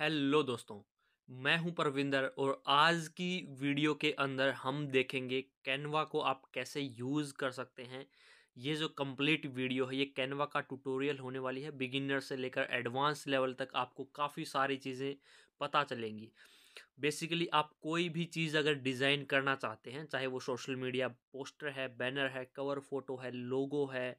hello दोस्तों मैं हूं परविंदर और आज की वीडियो के अंदर हम देखेंगे कैनवा को आप कैसे यूज़ कर सकते हैं ये जो कंप्लीट वीडियो है ये कैनवा का ट्यूटोरियल होने वाली है बिगिनर से लेकर एडवांस लेवल तक आपको काफ़ी सारी चीज़ें पता चलेंगी बेसिकली आप कोई भी चीज़ अगर डिज़ाइन करना चाहते हैं चाहे वो सोशल मीडिया पोस्टर है बैनर है कवर फोटो है लोगो है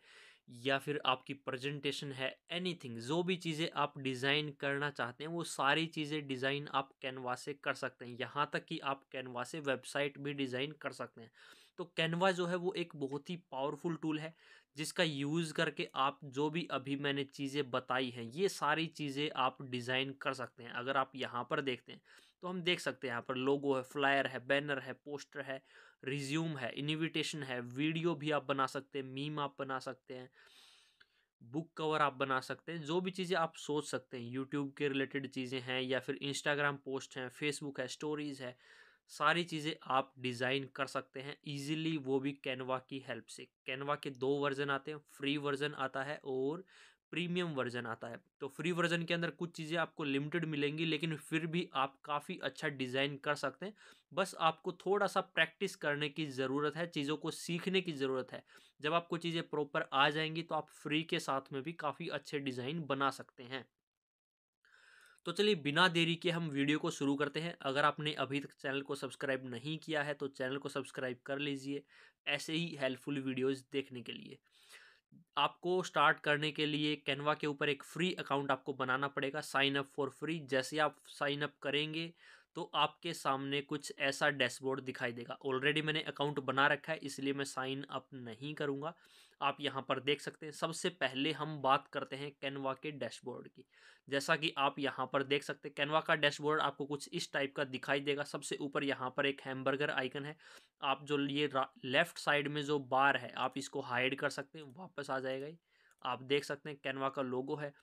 या फिर आपकी प्रेजेंटेशन है एनीथिंग जो भी चीज़ें आप डिज़ाइन करना चाहते हैं वो सारी चीज़ें डिज़ाइन आप कैनवा से कर सकते हैं यहाँ तक कि आप कैनवा से वेबसाइट भी डिज़ाइन कर सकते हैं तो कैनवा जो है वो एक बहुत ही पावरफुल टूल है जिसका यूज़ करके आप जो भी अभी मैंने चीज़ें बताई हैं ये सारी चीज़ें आप डिज़ाइन कर सकते हैं अगर आप यहाँ पर देखते हैं तो हम देख सकते हैं यहाँ पर लोगो है फ्लायर है बैनर है पोस्टर है रिज्यूम है इनविटेशन है वीडियो भी आप बना सकते हैं मीम आप बना सकते हैं बुक कवर आप बना सकते हैं जो भी चीज़ें आप सोच सकते हैं यूट्यूब के रिलेटेड चीज़ें हैं या फिर इंस्टाग्राम पोस्ट हैं फेसबुक है स्टोरीज़ है सारी चीज़ें आप डिज़ाइन कर सकते हैं इजीली वो भी कैनवा की हेल्प से कैनवा के दो वर्जन आते हैं फ्री वर्जन आता है और प्रीमियम वर्जन आता है तो फ्री वर्जन के अंदर कुछ चीज़ें आपको लिमिटेड मिलेंगी लेकिन फिर भी आप काफ़ी अच्छा डिज़ाइन कर सकते हैं बस आपको थोड़ा सा प्रैक्टिस करने की ज़रूरत है चीज़ों को सीखने की ज़रूरत है जब आपको चीज़ें प्रॉपर आ जाएंगी तो आप फ्री के साथ में भी काफ़ी अच्छे डिज़ाइन बना सकते हैं तो चलिए बिना देरी के हम वीडियो को शुरू करते हैं अगर आपने अभी तक चैनल को सब्सक्राइब नहीं किया है तो चैनल को सब्सक्राइब कर लीजिए ऐसे ही हेल्पफुल वीडियोज़ देखने के लिए आपको स्टार्ट करने के लिए कैनवा के ऊपर एक फ्री अकाउंट आपको बनाना पड़ेगा साइन अप फॉर फ्री जैसे आप साइन अप करेंगे तो आपके सामने कुछ ऐसा डैशबोर्ड दिखाई देगा ऑलरेडी मैंने अकाउंट बना रखा है इसलिए मैं साइन अप नहीं करूँगा आप यहाँ पर देख सकते हैं सबसे पहले हम बात करते हैं कैनवा के डैशबोर्ड की जैसा कि आप यहाँ पर देख सकते हैं कैनवा का डैशबोर्ड आपको कुछ इस टाइप का दिखाई देगा सबसे ऊपर यहाँ पर एक हैमबर्गर आइकन है आप जो ये लेफ्ट साइड में जो बार है आप इसको हाइड कर सकते हैं वापस आ जाएगा ये आप देख सकते हैं कैनवा का लोगो है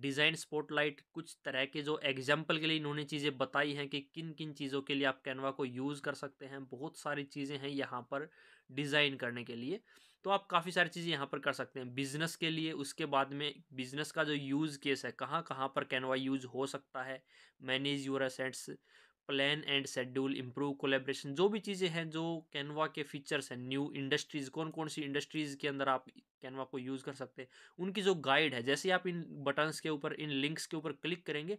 डिज़ाइन स्पॉटलाइट कुछ तरह के जो एग्जाम्पल के लिए इन्होंने चीज़ें बताई हैं कि किन किन चीज़ों के लिए आप कैनवा को यूज़ कर सकते हैं बहुत सारी चीज़ें हैं यहाँ पर डिज़ाइन करने के लिए तो आप काफ़ी सारी चीज़ें यहाँ पर कर सकते हैं बिज़नेस के लिए उसके बाद में बिज़नेस का जो यूज़ केस है कहाँ कहाँ पर कैनवा यूज़ हो सकता है manage your assets plan and schedule improve collaboration जो भी चीज़ें हैं जो कैनवा के फीचर्स हैं न्यू इंडस्ट्रीज़ कौन कौन सी इंडस्ट्रीज़ के अंदर आप कैनवा को यूज़ कर सकते हैं उनकी जो गाइड है जैसे आप इन बटन्स के ऊपर इन लिंक्स के ऊपर क्लिक करेंगे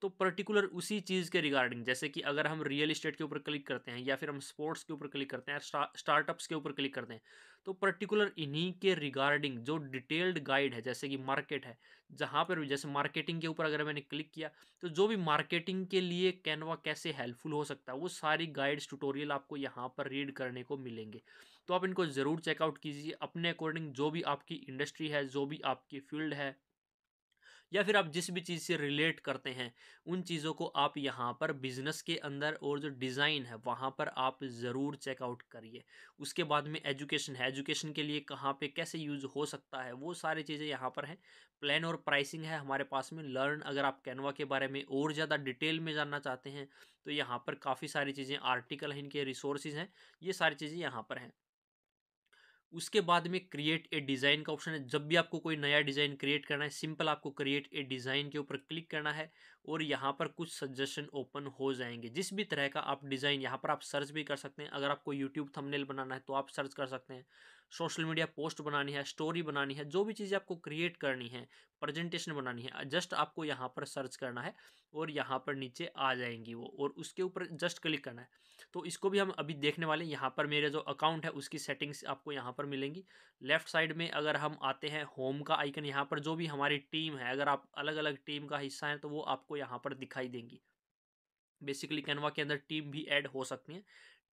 तो पर्टिकुलर उसी चीज़ के रिगार्डिंग जैसे कि अगर हम रियल इस्टेट के ऊपर क्लिक करते हैं या फिर हम स्पोर्ट्स के ऊपर क्लिक करते हैं स्टार्टअप्स के ऊपर क्लिक करते हैं तो पर्टिकुलर इन्हीं के रिगार्डिंग जो डिटेल्ड गाइड है जैसे कि मार्केट है जहाँ पर भी जैसे मार्केटिंग के ऊपर अगर मैंने क्लिक किया तो जो भी मार्केटिंग के लिए कैनवा कैसे हेल्पफुल हो सकता है वो सारी गाइड्स ट्यूटोरियल आपको यहाँ पर रीड करने को मिलेंगे तो आप इनको ज़रूर चेकआउट कीजिए अपने अकॉर्डिंग जो भी आपकी इंडस्ट्री है जो भी आपकी फील्ड है या फिर आप जिस भी चीज़ से रिलेट करते हैं उन चीज़ों को आप यहाँ पर बिज़नेस के अंदर और जो डिज़ाइन है वहाँ पर आप ज़रूर चेकआउट करिए उसके बाद में एजुकेशन है एजुकेशन के लिए कहाँ पे कैसे यूज़ हो सकता है वो सारी चीज़ें यहाँ पर हैं प्लान और प्राइसिंग है हमारे पास में लर्न अगर आप कैनवा के बारे में और ज़्यादा डिटेल में जानना चाहते हैं तो यहाँ पर काफ़ी सारी चीज़ें आर्टिकल हैं इनके रिसोर्सेज हैं ये सारी चीज़ें यहाँ पर हैं उसके बाद में क्रिएट ए डिज़ाइन का ऑप्शन है जब भी आपको कोई नया डिज़ाइन क्रिएट करना है सिंपल आपको क्रिएट ए डिज़ाइन के ऊपर क्लिक करना है और यहाँ पर कुछ सजेशन ओपन हो जाएंगे जिस भी तरह का आप डिज़ाइन यहाँ पर आप सर्च भी कर सकते हैं अगर आपको यूट्यूब थंबनेल बनाना है तो आप सर्च कर सकते हैं सोशल मीडिया पोस्ट बनानी है स्टोरी बनानी है जो भी चीज़ें आपको क्रिएट करनी है प्रेजेंटेशन बनानी है जस्ट आपको यहाँ पर सर्च करना है और यहाँ पर नीचे आ जाएंगी वो और उसके ऊपर जस्ट क्लिक करना है तो इसको भी हम अभी देखने वाले हैं यहाँ पर मेरे जो अकाउंट है उसकी सेटिंग्स आपको यहाँ पर मिलेंगी लेफ्ट साइड में अगर हम आते हैं होम का आइकन यहाँ पर जो भी हमारी टीम है अगर आप अलग अलग टीम का हिस्सा हैं तो वो आपको यहाँ पर दिखाई देंगी बेसिकली कैनवा के अंदर टीम भी ऐड हो सकती हैं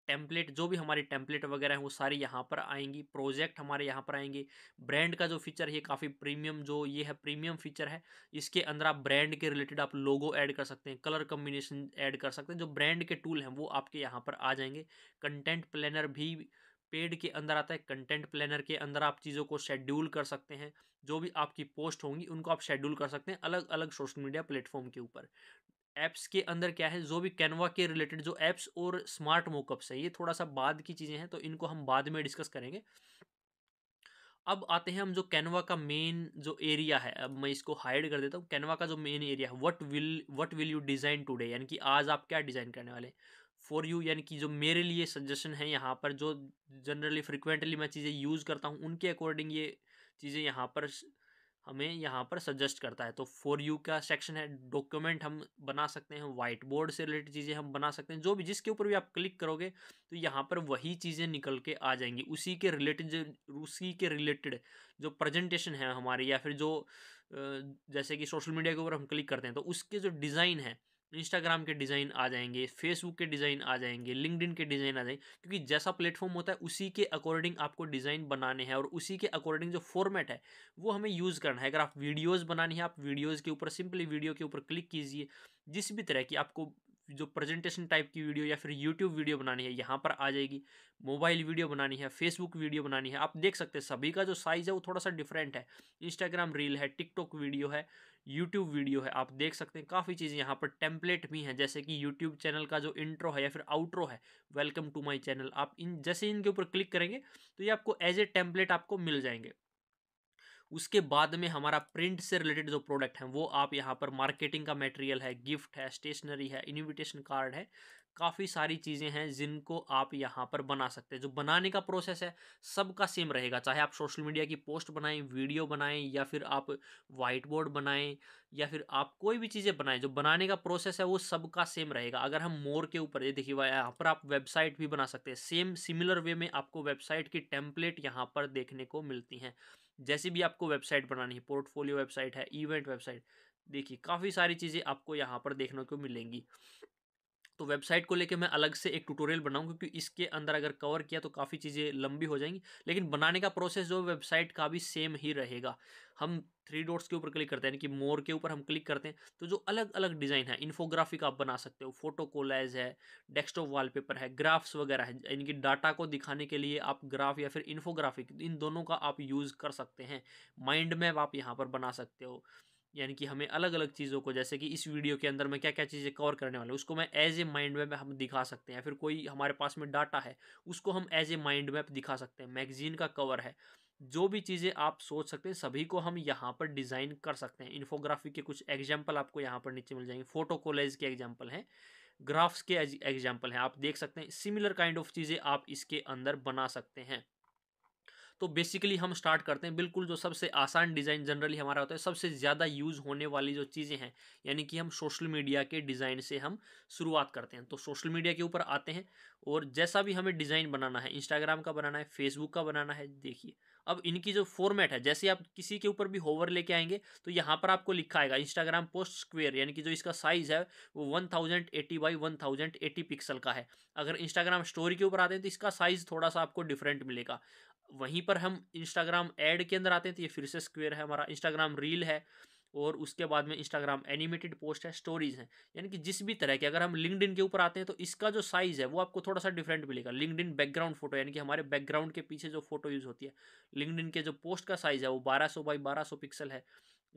टेम्पलेट जो भी हमारी टेम्पलेट वगैरह हैं वो सारी यहाँ पर आएंगी प्रोजेक्ट हमारे यहाँ पर आएंगे ब्रांड का जो फीचर है काफ़ी प्रीमियम जो ये है प्रीमियम फीचर है इसके अंदर आप ब्रांड के रिलेटेड आप लोगो ऐड कर सकते हैं कलर कम्बिनेशन ऐड कर सकते हैं जो ब्रांड के टूल हैं वो आपके यहाँ पर आ जाएंगे कंटेंट प्लानर भी पेड के अंदर आता है कंटेंट प्लानर के अंदर आप चीज़ों को शेड्यूल कर सकते हैं जो भी आपकी पोस्ट होंगी उनको आप शेड्यूल कर सकते हैं अलग अलग सोशल मीडिया प्लेटफॉर्म के ऊपर ऐप्स के अंदर क्या है जो भी कैनवा के रिलेटेड जो एप्स और स्मार्ट मोकअप्स है ये थोड़ा सा बाद की चीज़ें हैं तो इनको हम बाद में डिस्कस करेंगे अब आते हैं हम जो कैनवा का मेन जो एरिया है अब मैं इसको हाइड कर देता हूँ कैनवा का जो मेन एरिया है what will what will you design today यानी कि आज आप क्या डिज़ाइन करने वाले फॉर यू यानी कि जो मेरे लिए सजेशन है यहाँ पर जो जनरली फ्रिक्वेंटली मैं चीज़ें यूज़ करता हूँ उनके अकॉर्डिंग ये चीज़ें यहाँ पर हमें यहाँ पर सजेस्ट करता है तो फॉर यू का सेक्शन है डॉक्यूमेंट हम बना सकते हैं वाइट बोर्ड से रिलेटेड चीज़ें हम बना सकते हैं जो भी जिसके ऊपर भी आप क्लिक करोगे तो यहाँ पर वही चीज़ें निकल के आ जाएंगी उसी के रिलेटेड जो उसी के रिलेटेड जो प्रेजेंटेशन है हमारे या फिर जो जैसे कि सोशल मीडिया के ऊपर हम क्लिक करते हैं तो उसके जो डिज़ाइन है इंस्टाग्राम के डिज़ाइन आ जाएंगे फेसबुक के डिज़ाइन आ जाएंगे लिंकडिन के डिज़ाइन आ जाएंगे क्योंकि जैसा प्लेटफॉर्म होता है उसी के अकॉर्डिंग आपको डिज़ाइन बनाने हैं और उसी के अकॉर्डिंग जो फॉर्मेट है वो हमें यूज़ करना है अगर आप वीडियोज़ बनानी है आप वीडियोज़ के ऊपर सिंपली वीडियो के ऊपर क्लिक कीजिए जिस भी तरह की आपको जो प्रेजेंटेशन टाइप की वीडियो या फिर यूट्यूब वीडियो बनानी है यहाँ पर आ जाएगी मोबाइल वीडियो बनानी है फेसबुक वीडियो बनानी है आप देख सकते हैं सभी का जो साइज़ है वो थोड़ा सा डिफरेंट है इंस्टाग्राम रील है टिकटॉक वीडियो है YouTube वीडियो है आप देख सकते हैं काफ़ी चीज़ें यहाँ पर टेम्पलेट भी हैं जैसे कि यूट्यूब चैनल का जो इंट्रो है या फिर आउट्रो है वेलकम टू माई चैनल आप इन जैसे इनके ऊपर क्लिक करेंगे तो ये आपको एज ए टेम्पलेट आपको मिल जाएंगे उसके बाद में हमारा प्रिंट से रिलेटेड जो प्रोडक्ट हैं वो आप यहाँ पर मार्केटिंग का मटेरियल है गिफ्ट है स्टेशनरी है इन्विटेशन कार्ड है काफ़ी सारी चीज़ें हैं जिनको आप यहाँ पर बना सकते हैं जो बनाने का प्रोसेस है सबका सेम रहेगा चाहे आप सोशल मीडिया की पोस्ट बनाएं वीडियो बनाएं या फिर आप वाइट बोर्ड बनाएं या फिर आप कोई भी चीज़ें बनाएं जो बनाने का प्रोसेस है वो सबका सेम रहेगा अगर हम मोर के ऊपर ये देखिए यहाँ पर आप वेबसाइट भी बना सकते हैं सेम सिमिलर वे में आपको वेबसाइट की टेम्पलेट यहाँ पर देखने को मिलती हैं जैसे भी आपको वेबसाइट बनानी है पोर्टफोलियो वेबसाइट है इवेंट वेबसाइट देखिए काफ़ी सारी चीज़ें आपको यहाँ पर देखने को मिलेंगी तो वेबसाइट को लेके मैं अलग से एक ट्यूटोरियल बनाऊंगा क्योंकि इसके अंदर अगर कवर किया तो काफ़ी चीज़ें लंबी हो जाएंगी लेकिन बनाने का प्रोसेस जो वेबसाइट का भी सेम ही रहेगा हम थ्री डॉट्स के ऊपर क्लिक करते हैं यानी कि मोर के ऊपर हम क्लिक करते हैं तो जो अलग अलग डिज़ाइन है इन्फोग्राफिक आप बना सकते हो फोटो कोलाइज है डेस्कटॉप वॉलपेपर है ग्राफ्स वगैरह है यानी कि डाटा को दिखाने के लिए आप ग्राफ या फिर इन्फोग्राफिक इन दोनों का आप यूज़ कर सकते हैं माइंड मैप आप यहाँ पर बना सकते हो यानी कि हमें अलग अलग चीज़ों को जैसे कि इस वीडियो के अंदर मैं क्या क्या चीज़ें कवर करने वाले उसको मैं एज ए माइंड मैप हम दिखा सकते हैं फिर कोई हमारे पास में डाटा है उसको हम एज ए माइंड मैप दिखा सकते हैं मैगजीन का कवर है जो भी चीज़ें आप सोच सकते हैं सभी को हम यहाँ पर डिज़ाइन कर सकते हैं इन्फोग्राफी के कुछ एग्जाम्पल आपको यहाँ पर नीचे मिल जाएंगे फोटो कॉलेज के एग्जाम्पल हैं ग्राफ्स के एग्जाम्पल हैं आप देख सकते हैं सिमिलर काइंड ऑफ चीज़ें आप इसके अंदर बना सकते हैं तो बेसिकली हम स्टार्ट करते हैं बिल्कुल जो सबसे आसान डिज़ाइन जनरली हमारा होता है सबसे ज़्यादा यूज़ होने वाली जो चीज़ें हैं यानी कि हम सोशल मीडिया के डिज़ाइन से हम शुरुआत करते हैं तो सोशल मीडिया के ऊपर आते हैं और जैसा भी हमें डिज़ाइन बनाना है इंस्टाग्राम का बनाना है फेसबुक का बनाना है देखिए अब इनकी जो फॉर्मेट है जैसे आप किसी के ऊपर भी होवर लेके आएंगे तो यहाँ पर आपको लिखा आएगा इंस्टाग्राम पोस्ट स्क्वेयर यानी कि जो इसका साइज़ है वो one thousand eighty by one thousand eighty pixel का है अगर इंस्टाग्राम स्टोरी के ऊपर आते हैं तो इसका साइज़ थोड़ा सा आपको डिफरेंट मिलेगा वहीं पर हम इंस्टाग्राम ऐड के अंदर आते हैं तो ये फिर से स्क्वेयर है हमारा इंस्टाग्राम रील है और उसके बाद में इंस्टाग्राम एनिमेटेड पोस्ट है स्टोरीज हैं यानी कि जिस भी तरह के अगर हम लिंकड के ऊपर आते हैं तो इसका जो साइज़ है वो आपको थोड़ा सा डिफरेंट मिलेगा लिंकड बैकग्राउंड फोटो यानी कि हमारे बैकग्राउंड के पीछे जो फोटो यूज़ होती है लिंकड के जो पोस्ट का साइज़ है वो बारह सौ बाई बारह सौ पिक्सल है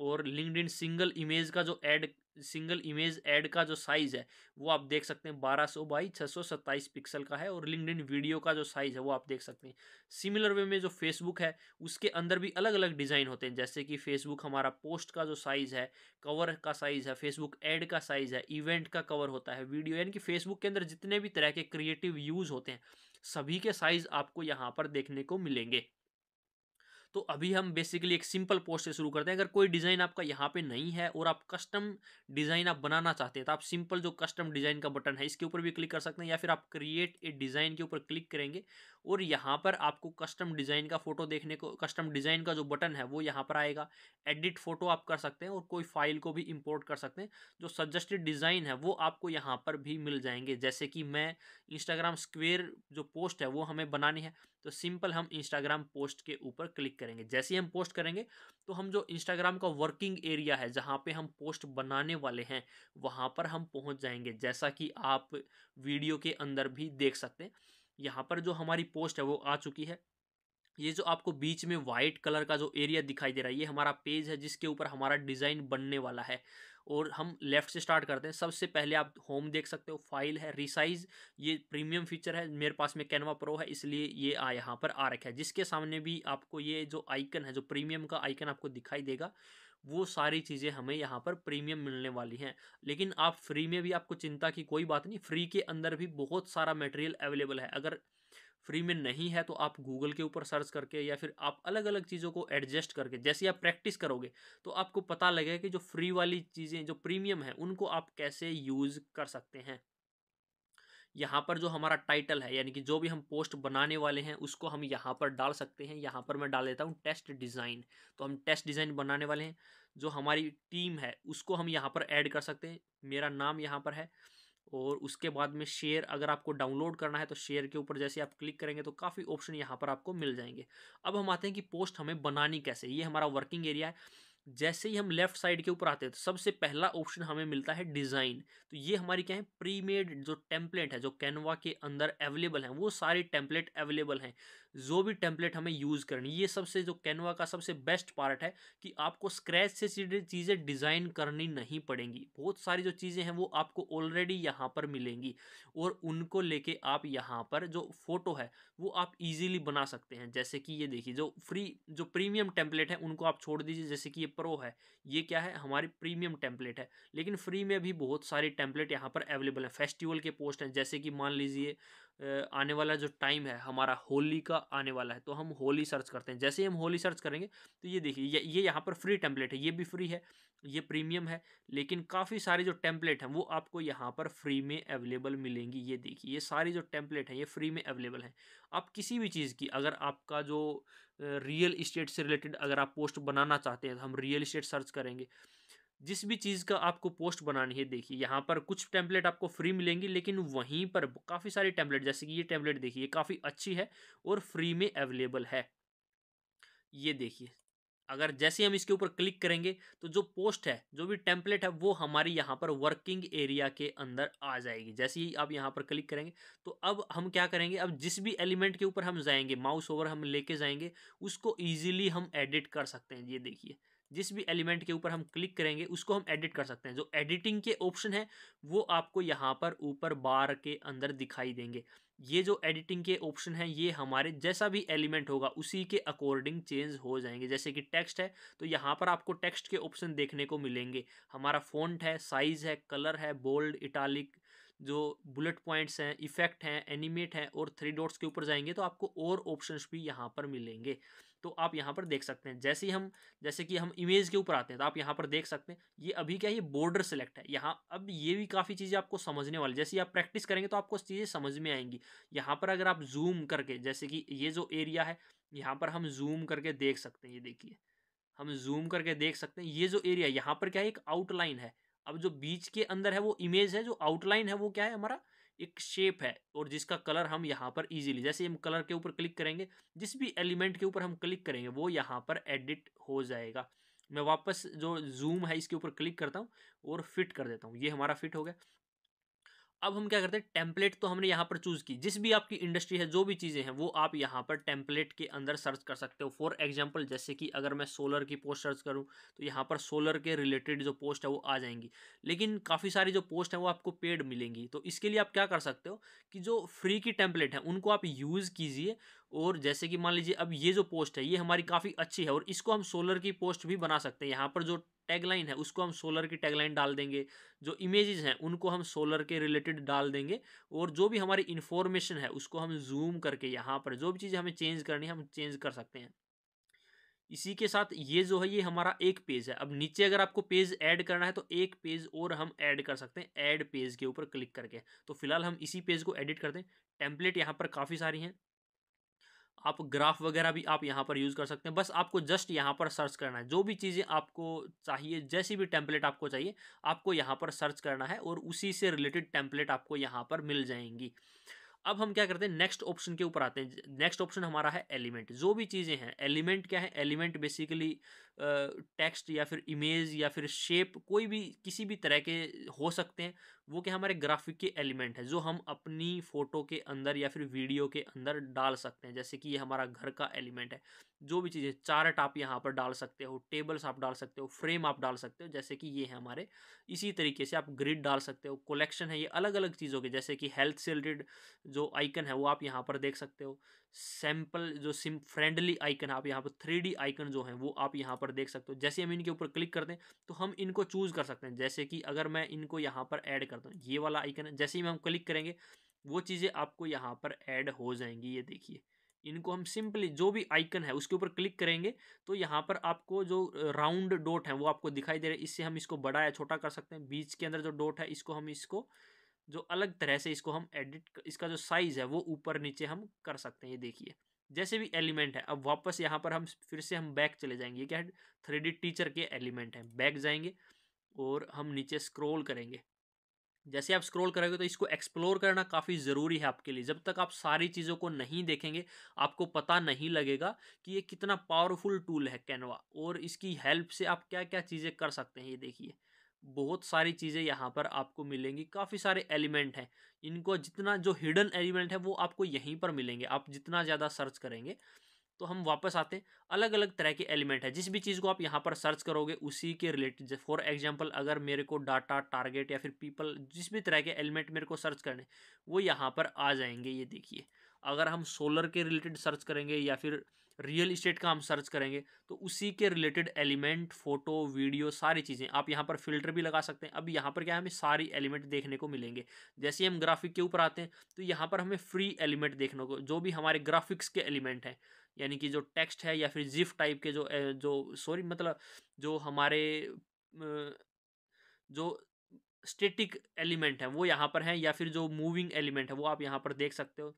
और लिंकड सिंगल इमेज का जो एड सिंगल इमेज एड का जो साइज़ है वो आप देख सकते हैं बारह सौ बाई छः सौ सत्ताईस पिक्सल का है और लिंकड वीडियो का जो साइज़ है वो आप देख सकते हैं सिमिलर वे में जो फेसबुक है उसके अंदर भी अलग अलग डिज़ाइन होते हैं जैसे कि फेसबुक हमारा पोस्ट का जो साइज़ है कवर का साइज़ है फेसबुक एड का साइज़ है इवेंट का कवर होता है वीडियो यानी कि फेसबुक के अंदर जितने भी तरह के क्रिएटिव यूज़ होते हैं सभी के साइज़ आपको यहाँ पर देखने को मिलेंगे तो अभी हम बेसिकली एक सिंपल पोस्ट से शुरू करते हैं अगर कोई डिज़ाइन आपका यहाँ पे नहीं है और आप कस्टम डिज़ाइन आप बनाना चाहते हैं तो आप सिंपल जो कस्टम डिज़ाइन का बटन है इसके ऊपर भी क्लिक कर सकते हैं या फिर आप क्रिएट ए डिज़ाइन के ऊपर क्लिक करेंगे और यहाँ पर आपको कस्टम डिज़ाइन का फ़ोटो देखने को कस्टम डिज़ाइन का जो बटन है वो यहाँ पर आएगा एडिट फ़ोटो आप कर सकते हैं और कोई फाइल को भी इंपोर्ट कर सकते हैं जो सजेस्टेड डिज़ाइन है वो आपको यहाँ पर भी मिल जाएंगे जैसे कि मैं इंस्टाग्राम स्क्वेयर जो पोस्ट है वो हमें बनानी है तो सिंपल हम इंस्टाग्राम पोस्ट के ऊपर क्लिक करेंगे जैसे ही हम पोस्ट करेंगे तो हम जो इंस्टाग्राम का वर्किंग एरिया है जहाँ पर हम पोस्ट बनाने वाले हैं वहाँ पर हम पहुँच जाएंगे जैसा कि आप वीडियो के अंदर भी देख सकते हैं यहाँ पर जो हमारी पोस्ट है वो आ चुकी है ये जो आपको बीच में वाइट कलर का जो एरिया दिखाई दे रहा है ये हमारा पेज है जिसके ऊपर हमारा डिज़ाइन बनने वाला है और हम लेफ़्ट से स्टार्ट करते हैं सबसे पहले आप होम देख सकते हो फाइल है रिसाइज ये प्रीमियम फीचर है मेरे पास में कैनवा प्रो है इसलिए ये आ यहाँ पर आ रखा है जिसके सामने भी आपको ये जो आइकन है जो प्रीमियम का आइकन आपको दिखाई देगा वो सारी चीज़ें हमें यहाँ पर प्रीमियम मिलने वाली हैं लेकिन आप फ्री में भी आपको चिंता की कोई बात नहीं फ्री के अंदर भी बहुत सारा मटेरियल अवेलेबल है अगर फ्री में नहीं है तो आप गूगल के ऊपर सर्च करके या फिर आप अलग अलग चीज़ों को एडजस्ट करके जैसे आप प्रैक्टिस करोगे तो आपको पता लगेगा कि जो फ्री वाली चीज़ें जो प्रीमियम है उनको आप कैसे यूज़ कर सकते हैं यहाँ पर जो हमारा टाइटल है यानी कि जो भी हम पोस्ट बनाने वाले हैं उसको हम यहाँ पर डाल सकते हैं यहाँ पर मैं डाल देता हूँ टेस्ट डिज़ाइन तो हम टेस्ट डिज़ाइन बनाने वाले हैं जो हमारी टीम है उसको हम यहाँ पर ऐड कर सकते हैं मेरा नाम यहाँ पर है और उसके बाद में शेयर अगर आपको डाउनलोड करना है तो शेयर के ऊपर जैसे आप क्लिक करेंगे तो काफ़ी ऑप्शन यहाँ पर आपको मिल जाएंगे अब हम आते हैं कि पोस्ट हमें बनानी कैसे ये हमारा वर्किंग एरिया है जैसे ही हम लेफ्ट साइड के ऊपर आते हैं तो सबसे पहला ऑप्शन हमें मिलता है डिज़ाइन तो ये हमारी क्या है प्रीमेड जो टेम्पलेट है जो कैनवा के अंदर अवेलेबल हैं वो सारे टेम्पलेट अवेलेबल हैं जो भी टेम्पलेट हमें यूज़ करनी ये सबसे जो कैनवा का सबसे बेस्ट पार्ट है कि आपको स्क्रैच से चीज़ें डिज़ाइन करनी नहीं पड़ेंगी बहुत सारी जो चीज़ें हैं वो आपको ऑलरेडी यहाँ पर मिलेंगी और उनको लेके आप यहाँ पर जो फ़ोटो है वो आप इजीली बना सकते हैं जैसे कि ये देखिए जो फ्री जो प्रीमियम टेम्पलेट है उनको आप छोड़ दीजिए जैसे कि ये प्रो है ये क्या है हमारी प्रीमियम टेम्पलेट है लेकिन फ्री में भी बहुत सारे टेम्पलेट यहाँ पर अवेलेबल हैं फेस्टिवल के पोस्ट हैं जैसे कि मान लीजिए आने वाला जो टाइम है हमारा होली का आने वाला है तो हम होली सर्च करते हैं जैसे ही हम होली सर्च करेंगे तो ये देखिए ये ये यहाँ पर फ्री टेम्पलेट है ये भी फ्री है ये प्रीमियम है लेकिन काफ़ी सारे जो टेम्पलेट हैं वो आपको यहाँ पर फ्री में अवेलेबल मिलेंगी ये देखिए ये सारी जो टेम्पलेट हैं ये फ्री में अवेलेबल हैं आप किसी भी चीज़ की अगर आपका जो रियल इस्टेट से रिलेटेड अगर आप पोस्ट बनाना चाहते हैं तो हम रियल इस्टेट सर्च करेंगे जिस भी चीज़ का आपको पोस्ट बनानी है देखिए यहाँ पर कुछ टैंपलेट आपको फ्री मिलेंगी लेकिन वहीं पर काफ़ी सारी टैंपलेट जैसे कि ये टैंपलेट देखिए काफ़ी अच्छी है और फ्री में अवेलेबल है ये देखिए अगर जैसे हम इसके ऊपर क्लिक करेंगे तो जो पोस्ट है जो भी टेम्पलेट है वो हमारी यहाँ पर वर्किंग एरिया के अंदर आ जाएगी जैसे ही आप यहाँ पर क्लिक करेंगे तो अब हम क्या करेंगे अब जिस भी एलिमेंट के ऊपर हम जाएंगे माउस ओवर हम लेके जाएंगे उसको इजीली हम एडिट कर सकते हैं ये देखिए जिस भी एलिमेंट के ऊपर हम क्लिक करेंगे उसको हम एडिट कर सकते हैं जो एडिटिंग के ऑप्शन है वो आपको यहाँ पर ऊपर बार के अंदर दिखाई देंगे ये जो एडिटिंग के ऑप्शन हैं ये हमारे जैसा भी एलिमेंट होगा उसी के अकॉर्डिंग चेंज हो जाएंगे जैसे कि टेक्स्ट है तो यहाँ पर आपको टेक्स्ट के ऑप्शन देखने को मिलेंगे हमारा फ़ॉन्ट है साइज़ है कलर है बोल्ड इटालिक जो बुलेट पॉइंट्स हैं इफ़ेक्ट हैं एनिमेट हैं और थ्री डॉट्स के ऊपर जाएंगे तो आपको और ऑप्शंस भी यहाँ पर मिलेंगे तो आप यहाँ पर देख सकते हैं जैसे ही हम जैसे कि हम इमेज के ऊपर आते हैं तो आप यहाँ पर देख सकते हैं ये अभी क्या ये बॉर्डर सेलेक्ट है यहाँ अब ये भी काफ़ी चीज़ें आपको समझने वाली जैसे आप प्रैक्टिस करेंगे तो आपको चीज़ें समझ में आएंगी यहाँ पर अगर आप जूम करके जैसे कि ये जो एरिया है यहाँ पर हम जूम करके देख सकते हैं ये देखिए हम जूम करके देख सकते हैं ये जो एरिया यहाँ पर क्या है एक आउटलाइन है अब जो बीच के अंदर है वो इमेज है जो आउटलाइन है वो क्या है हमारा एक शेप है और जिसका कलर हम यहाँ पर इजीली जैसे हम कलर के ऊपर क्लिक करेंगे जिस भी एलिमेंट के ऊपर हम क्लिक करेंगे वो यहाँ पर एडिट हो जाएगा मैं वापस जो जूम है इसके ऊपर क्लिक करता हूँ और फिट कर देता हूँ ये हमारा फिट हो गया अब हम क्या करते हैं टेम्पलेट तो हमने यहाँ पर चूज़ की जिस भी आपकी इंडस्ट्री है जो भी चीज़ें हैं वो आप यहाँ पर टेम्पलेट के अंदर सर्च कर सकते हो फॉर एग्जांपल जैसे कि अगर मैं सोलर की पोस्ट सर्च करूँ तो यहाँ पर सोलर के रिलेटेड जो पोस्ट है वो आ जाएंगी लेकिन काफ़ी सारी जो पोस्ट हैं वो आपको पेड मिलेंगी तो इसके लिए आप क्या कर सकते हो कि जो फ्री की टेम्पलेट हैं उनको आप यूज़ कीजिए और जैसे कि मान लीजिए अब ये जो पोस्ट है ये हमारी काफ़ी अच्छी है और इसको हम सोलर की पोस्ट भी बना सकते हैं यहाँ पर जो टैगलाइन है उसको हम सोलर की टैगलाइन डाल देंगे जो इमेजेस हैं उनको हम सोलर के रिलेटेड डाल देंगे और जो भी हमारी इन्फॉर्मेशन है उसको हम जूम करके यहाँ पर जो भी चीज़ हमें चेंज करनी है हम चेंज कर सकते हैं इसी के साथ ये जो है ये हमारा एक पेज है अब नीचे अगर आपको पेज ऐड करना है तो एक पेज और हम ऐड कर सकते हैं ऐड पेज के ऊपर क्लिक करके तो फिलहाल हम इसी पेज को एडिट कर दें टेम्पलेट यहाँ पर काफ़ी सारी हैं आप ग्राफ वगैरह भी आप यहाँ पर यूज़ कर सकते हैं बस आपको जस्ट यहाँ पर सर्च करना है जो भी चीज़ें आपको चाहिए जैसी भी टेम्पलेट आपको चाहिए आपको यहाँ पर सर्च करना है और उसी से रिलेटेड टेम्पलेट आपको यहाँ पर मिल जाएंगी अब हम क्या करते हैं नेक्स्ट ऑप्शन के ऊपर आते हैं नेक्स्ट ऑप्शन हमारा है एलिमेंट जो भी चीज़ें हैं एलिमेंट क्या है एलिमेंट बेसिकली टेक्स्ट या फिर इमेज या फिर शेप कोई भी किसी भी तरह के हो सकते हैं वो क्या हमारे ग्राफिक के एलिमेंट है जो हम अपनी फ़ोटो के अंदर या फिर वीडियो के अंदर डाल सकते हैं जैसे कि ये हमारा घर का एलिमेंट है जो भी चीज़ें चार्ट आप यहाँ पर डाल सकते हो टेबल्स आप डाल सकते हो फ्रेम आप डाल सकते हो जैसे कि ये है हमारे इसी तरीके से आप ग्रिड डाल सकते हो कलेक्शन है ये अलग अलग चीज़ों के जैसे कि हेल्थ से रिलेटेड जो आइकन है वो आप यहाँ पर देख सकते हो सैम्पल जो सिम फ्रेंडली आइकन आप यहाँ पर थ्री डी आइकन जो हैं वो आप यहाँ पर देख सकते हो जैसे हम इनके ऊपर क्लिक करते हैं तो हम इनको चूज़ कर सकते हैं जैसे कि अगर मैं इनको यहाँ पर ऐड करता हूँ ये वाला आइकन है जैसे ही हम क्लिक करेंगे वो चीज़ें आपको यहाँ पर ऐड हो जाएंगी ये देखिए इनको हम सिंपली जो भी आइकन है उसके ऊपर क्लिक करेंगे तो यहाँ पर आपको जो राउंड डॉट है वो आपको दिखाई दे रहा है इससे हम इसको बड़ा या छोटा कर सकते हैं बीच के अंदर जो डॉट है इसको हम इसको जो अलग तरह से इसको हम एडिट इसका जो साइज़ है वो ऊपर नीचे हम कर सकते हैं ये देखिए जैसे भी एलिमेंट है अब वापस यहाँ पर हम फिर से हम बैक चले जाएंगे क्या है थ्री टीचर के एलिमेंट हैं बैक जाएंगे और हम नीचे स्क्रोल करेंगे जैसे आप स्क्रॉल करेंगे तो इसको एक्सप्लोर करना काफ़ी ज़रूरी है आपके लिए जब तक आप सारी चीज़ों को नहीं देखेंगे आपको पता नहीं लगेगा कि ये कितना पावरफुल टूल है कैनवा और इसकी हेल्प से आप क्या क्या चीज़ें कर सकते हैं ये देखिए बहुत सारी चीज़ें यहाँ पर आपको मिलेंगी काफ़ी सारे एलिमेंट हैं इनको जितना जो हिडन एलिमेंट है वो आपको यहीं पर मिलेंगे आप जितना ज़्यादा सर्च करेंगे तो हम वापस आते हैं अलग अलग तरह के एलिमेंट है जिस भी चीज़ को आप यहाँ पर सर्च करोगे उसी के रिलेटेड फॉर एग्जाम्पल अगर मेरे को डाटा टारगेट या फिर पीपल जिस भी तरह के एलिमेंट मेरे को सर्च करने वो यहाँ पर आ जाएंगे ये देखिए अगर हम सोलर के रिलेटेड सर्च करेंगे या फिर रियल इस्टेट का हम सर्च करेंगे तो उसी के रिलेटेड एलिमेंट फ़ोटो वीडियो सारी चीज़ें आप यहाँ पर फिल्टर भी लगा सकते हैं अब यहाँ पर क्या है हमें सारी एलिमेंट देखने को मिलेंगे जैसे हम ग्राफिक के ऊपर आते हैं तो यहाँ पर हमें फ्री एलिमेंट देखने को जो भी हमारे ग्राफिक्स के एलिमेंट हैं यानी कि जो टेक्स्ट है या फिर जिफ टाइप के जो जो सॉरी मतलब जो हमारे जो स्टेटिक एलिमेंट है वो यहाँ पर है या फिर जो मूविंग एलिमेंट है वो आप यहाँ पर देख सकते हो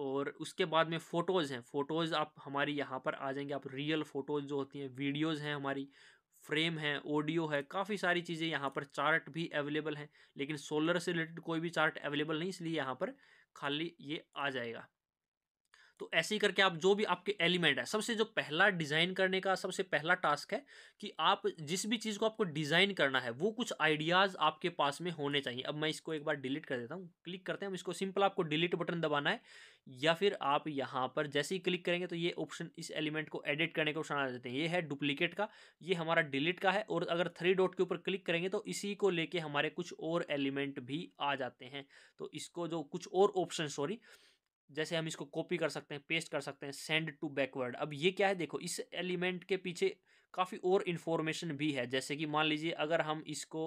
और उसके बाद में फ़ोटोज़ हैं फ़ोटोज़ आप हमारी यहाँ पर आ जाएंगे आप रियल फ़ोटोज़ जो होती हैं वीडियोज़ हैं हमारी फ्रेम है ऑडियो है काफ़ी सारी चीज़ें यहाँ पर चार्ट भी अवेलेबल हैं लेकिन सोलर से रिलेटेड कोई भी चार्ट अवेलेबल नहीं इसलिए यहाँ पर खाली ये आ जाएगा तो ऐसे ही करके आप जो भी आपके एलिमेंट है सबसे जो पहला डिज़ाइन करने का सबसे पहला टास्क है कि आप जिस भी चीज़ को आपको डिज़ाइन करना है वो कुछ आइडियाज़ आपके पास में होने चाहिए अब मैं इसको एक बार डिलीट कर देता हूँ क्लिक करते हैं हम इसको सिंपल आपको डिलीट बटन दबाना है या फिर आप यहाँ पर जैसे ही क्लिक करेंगे तो ये ऑप्शन इस एलिमेंट को एडिट करने का ऑप्शन आ जाते हैं ये है डुप्लीकेट का ये हमारा डिलीट का है और अगर थ्री डॉट के ऊपर क्लिक करेंगे तो इसी को लेके हमारे कुछ और एलिमेंट भी आ जाते हैं तो इसको जो कुछ और ऑप्शन सॉरी जैसे हम इसको कॉपी कर सकते हैं पेस्ट कर सकते हैं सेंड टू बैकवर्ड अब ये क्या है देखो इस एलिमेंट के पीछे काफ़ी और इन्फॉर्मेशन भी है जैसे कि मान लीजिए अगर हम इसको